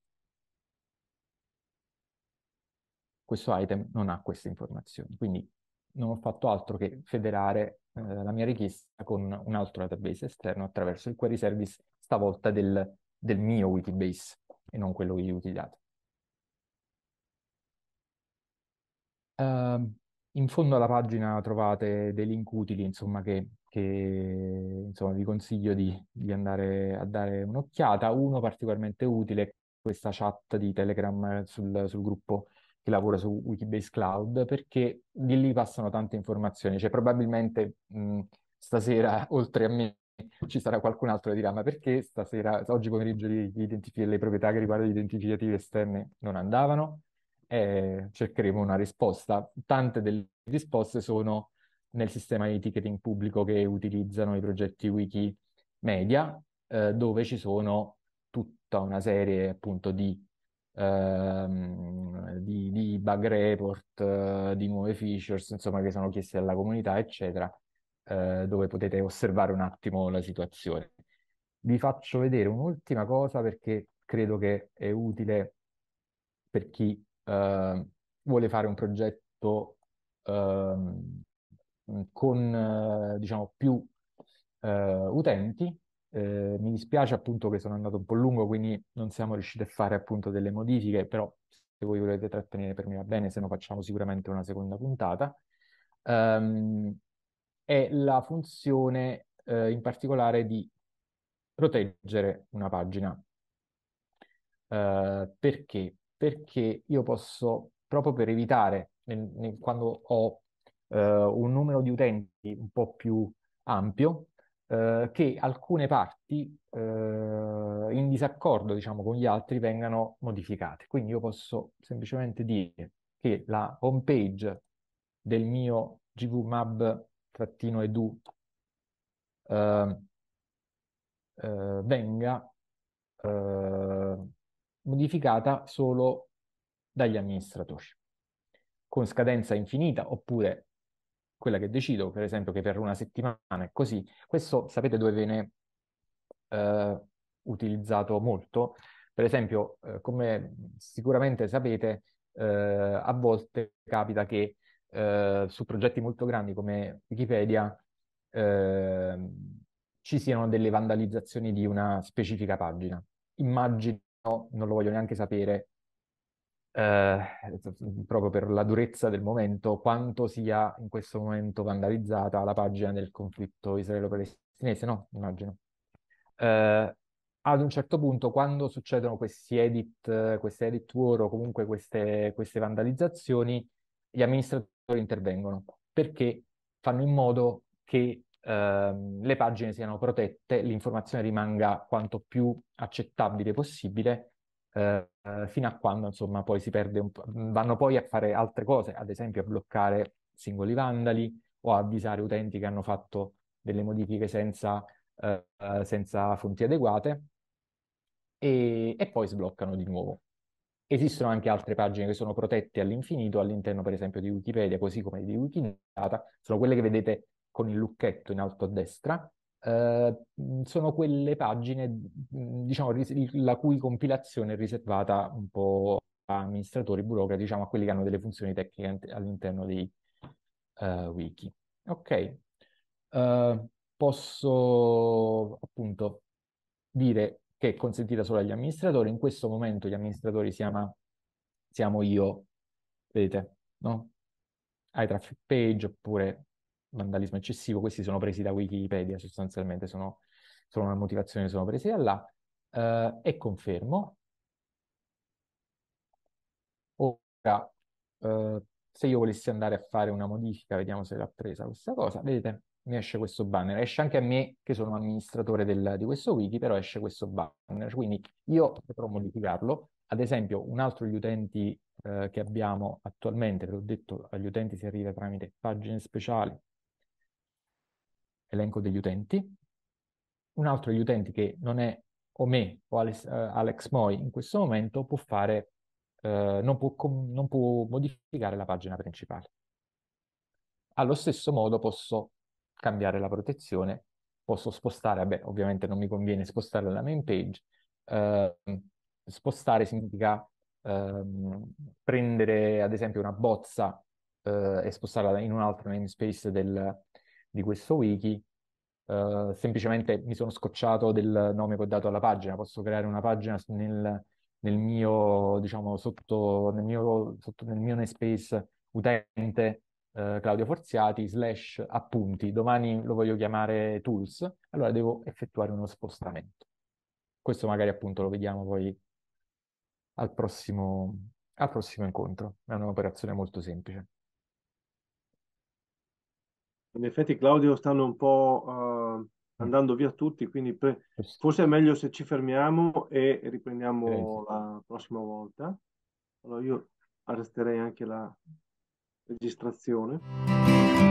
questo item non ha queste informazioni, quindi non ho fatto altro che federare eh, la mia richiesta con un altro database esterno attraverso il query service, stavolta del, del mio Wikibase e non quello di Wikidata. Uh, in fondo alla pagina trovate dei link utili, insomma, che, che insomma, vi consiglio di, di, andare a dare un'occhiata. Uno particolarmente utile è questa chat di Telegram sul, sul gruppo che lavora su Wikibase Cloud, perché di lì passano tante informazioni. Cioè, probabilmente mh, stasera, oltre a me, ci sarà qualcun altro che dirà ma perché stasera, oggi pomeriggio le, identif- le proprietà che riguardano gli identificativi esterni non andavano? Eh, cercheremo una risposta. Tante delle risposte sono nel sistema di ticketing pubblico che utilizzano i progetti Wikimedia, eh, dove ci sono tutta una serie appunto di Ehm, di, di, bug report, eh, di nuove features, insomma, che sono chieste dalla comunità, eccetera, eh, dove potete osservare un attimo la situazione. Vi faccio vedere un'ultima cosa perché credo che è utile per chi eh, vuole fare un progetto ehm, con eh, diciamo più eh, utenti eh, mi dispiace appunto che sono andato un po' lungo, quindi non siamo riusciti a fare appunto delle modifiche, però se voi volete trattenere per me va bene, se no facciamo sicuramente una seconda puntata. Um, è la funzione eh, in particolare di proteggere una pagina. Uh, perché? Perché io posso, proprio per evitare, nel, nel, quando ho uh, un numero di utenti un po' più ampio, eh, che alcune parti eh, in disaccordo diciamo, con gli altri vengano modificate. Quindi io posso semplicemente dire che la home page del mio gvmab-edu ehm, eh, venga eh, modificata solo dagli amministratori con scadenza infinita oppure quella che decido, per esempio, che per una settimana è così. Questo sapete dove viene eh, utilizzato molto? Per esempio, eh, come sicuramente sapete, eh, a volte capita che eh, su progetti molto grandi come Wikipedia ehm, ci siano delle vandalizzazioni di una specifica pagina. Immagino, non lo voglio neanche sapere, eh, proprio per la durezza del momento, quanto sia in questo momento vandalizzata la pagina del conflitto israelo-palestinese, no? Immagino. Eh, ad un certo punto, quando succedono questi edit, queste edit war o comunque queste, queste vandalizzazioni, gli amministratori intervengono perché fanno in modo che ehm, le pagine siano protette, l'informazione rimanga quanto più accettabile possibile eh, fino a quando insomma poi si perde un po'. Vanno poi a fare altre cose, ad esempio a bloccare singoli vandali o a avvisare utenti che hanno fatto delle modifiche senza, eh, senza fonti adeguate e, e poi sbloccano di nuovo. Esistono anche altre pagine che sono protette all'infinito all'interno, per esempio, di Wikipedia, così come di Wikidata, sono quelle che vedete con il lucchetto in alto a destra, Uh, sono quelle pagine, mhmm, diciamo, ris- la cui compilazione è riservata un po' a amministratori, burocrati, diciamo, a quelli che hanno delle funzioni tecniche ant- all'interno dei uh, wiki. Ok, uh, posso appunto dire che è consentita solo agli amministratori. In questo momento gli amministratori siamo, siamo io, vedete, no? Ai traffic page oppure vandalismo eccessivo, questi sono presi da Wikipedia sostanzialmente, sono, sono una motivazione, sono presi da là, eh, e confermo. Ora, eh, se io volessi andare a fare una modifica, vediamo se l'ha presa questa cosa, vedete, mi esce questo banner, esce anche a me che sono amministratore del, di questo wiki, però esce questo banner, quindi io potrò modificarlo, ad esempio, un altro degli utenti eh, che abbiamo attualmente, ve l'ho detto, agli utenti si arriva tramite pagine speciali, elenco degli utenti, un altro degli utenti che non è o me o Alex, uh, Alex Moi in questo momento può fare, uh, non, può com- non può modificare la pagina principale. Allo stesso modo posso cambiare la protezione, posso spostare, vabbè ovviamente non mi conviene spostare la main page, uh, spostare significa ehm, prendere ad esempio una bozza eh, e spostarla in un altro namespace del, di questo wiki, eh, semplicemente mi sono scocciato del nome che ho dato alla pagina, posso creare una pagina nel, nel mio, diciamo, sotto, nel mio, sotto, nel mio Nespace utente eh, Claudio Forziati, slash appunti, domani lo voglio chiamare tools, allora devo effettuare uno spostamento. Questo magari appunto lo vediamo poi al prossimo, al prossimo incontro, è un'operazione molto semplice. In effetti Claudio stanno un po' uh, andando via tutti, quindi forse è meglio se ci fermiamo e riprendiamo la prossima volta. Allora io arresterei anche la registrazione.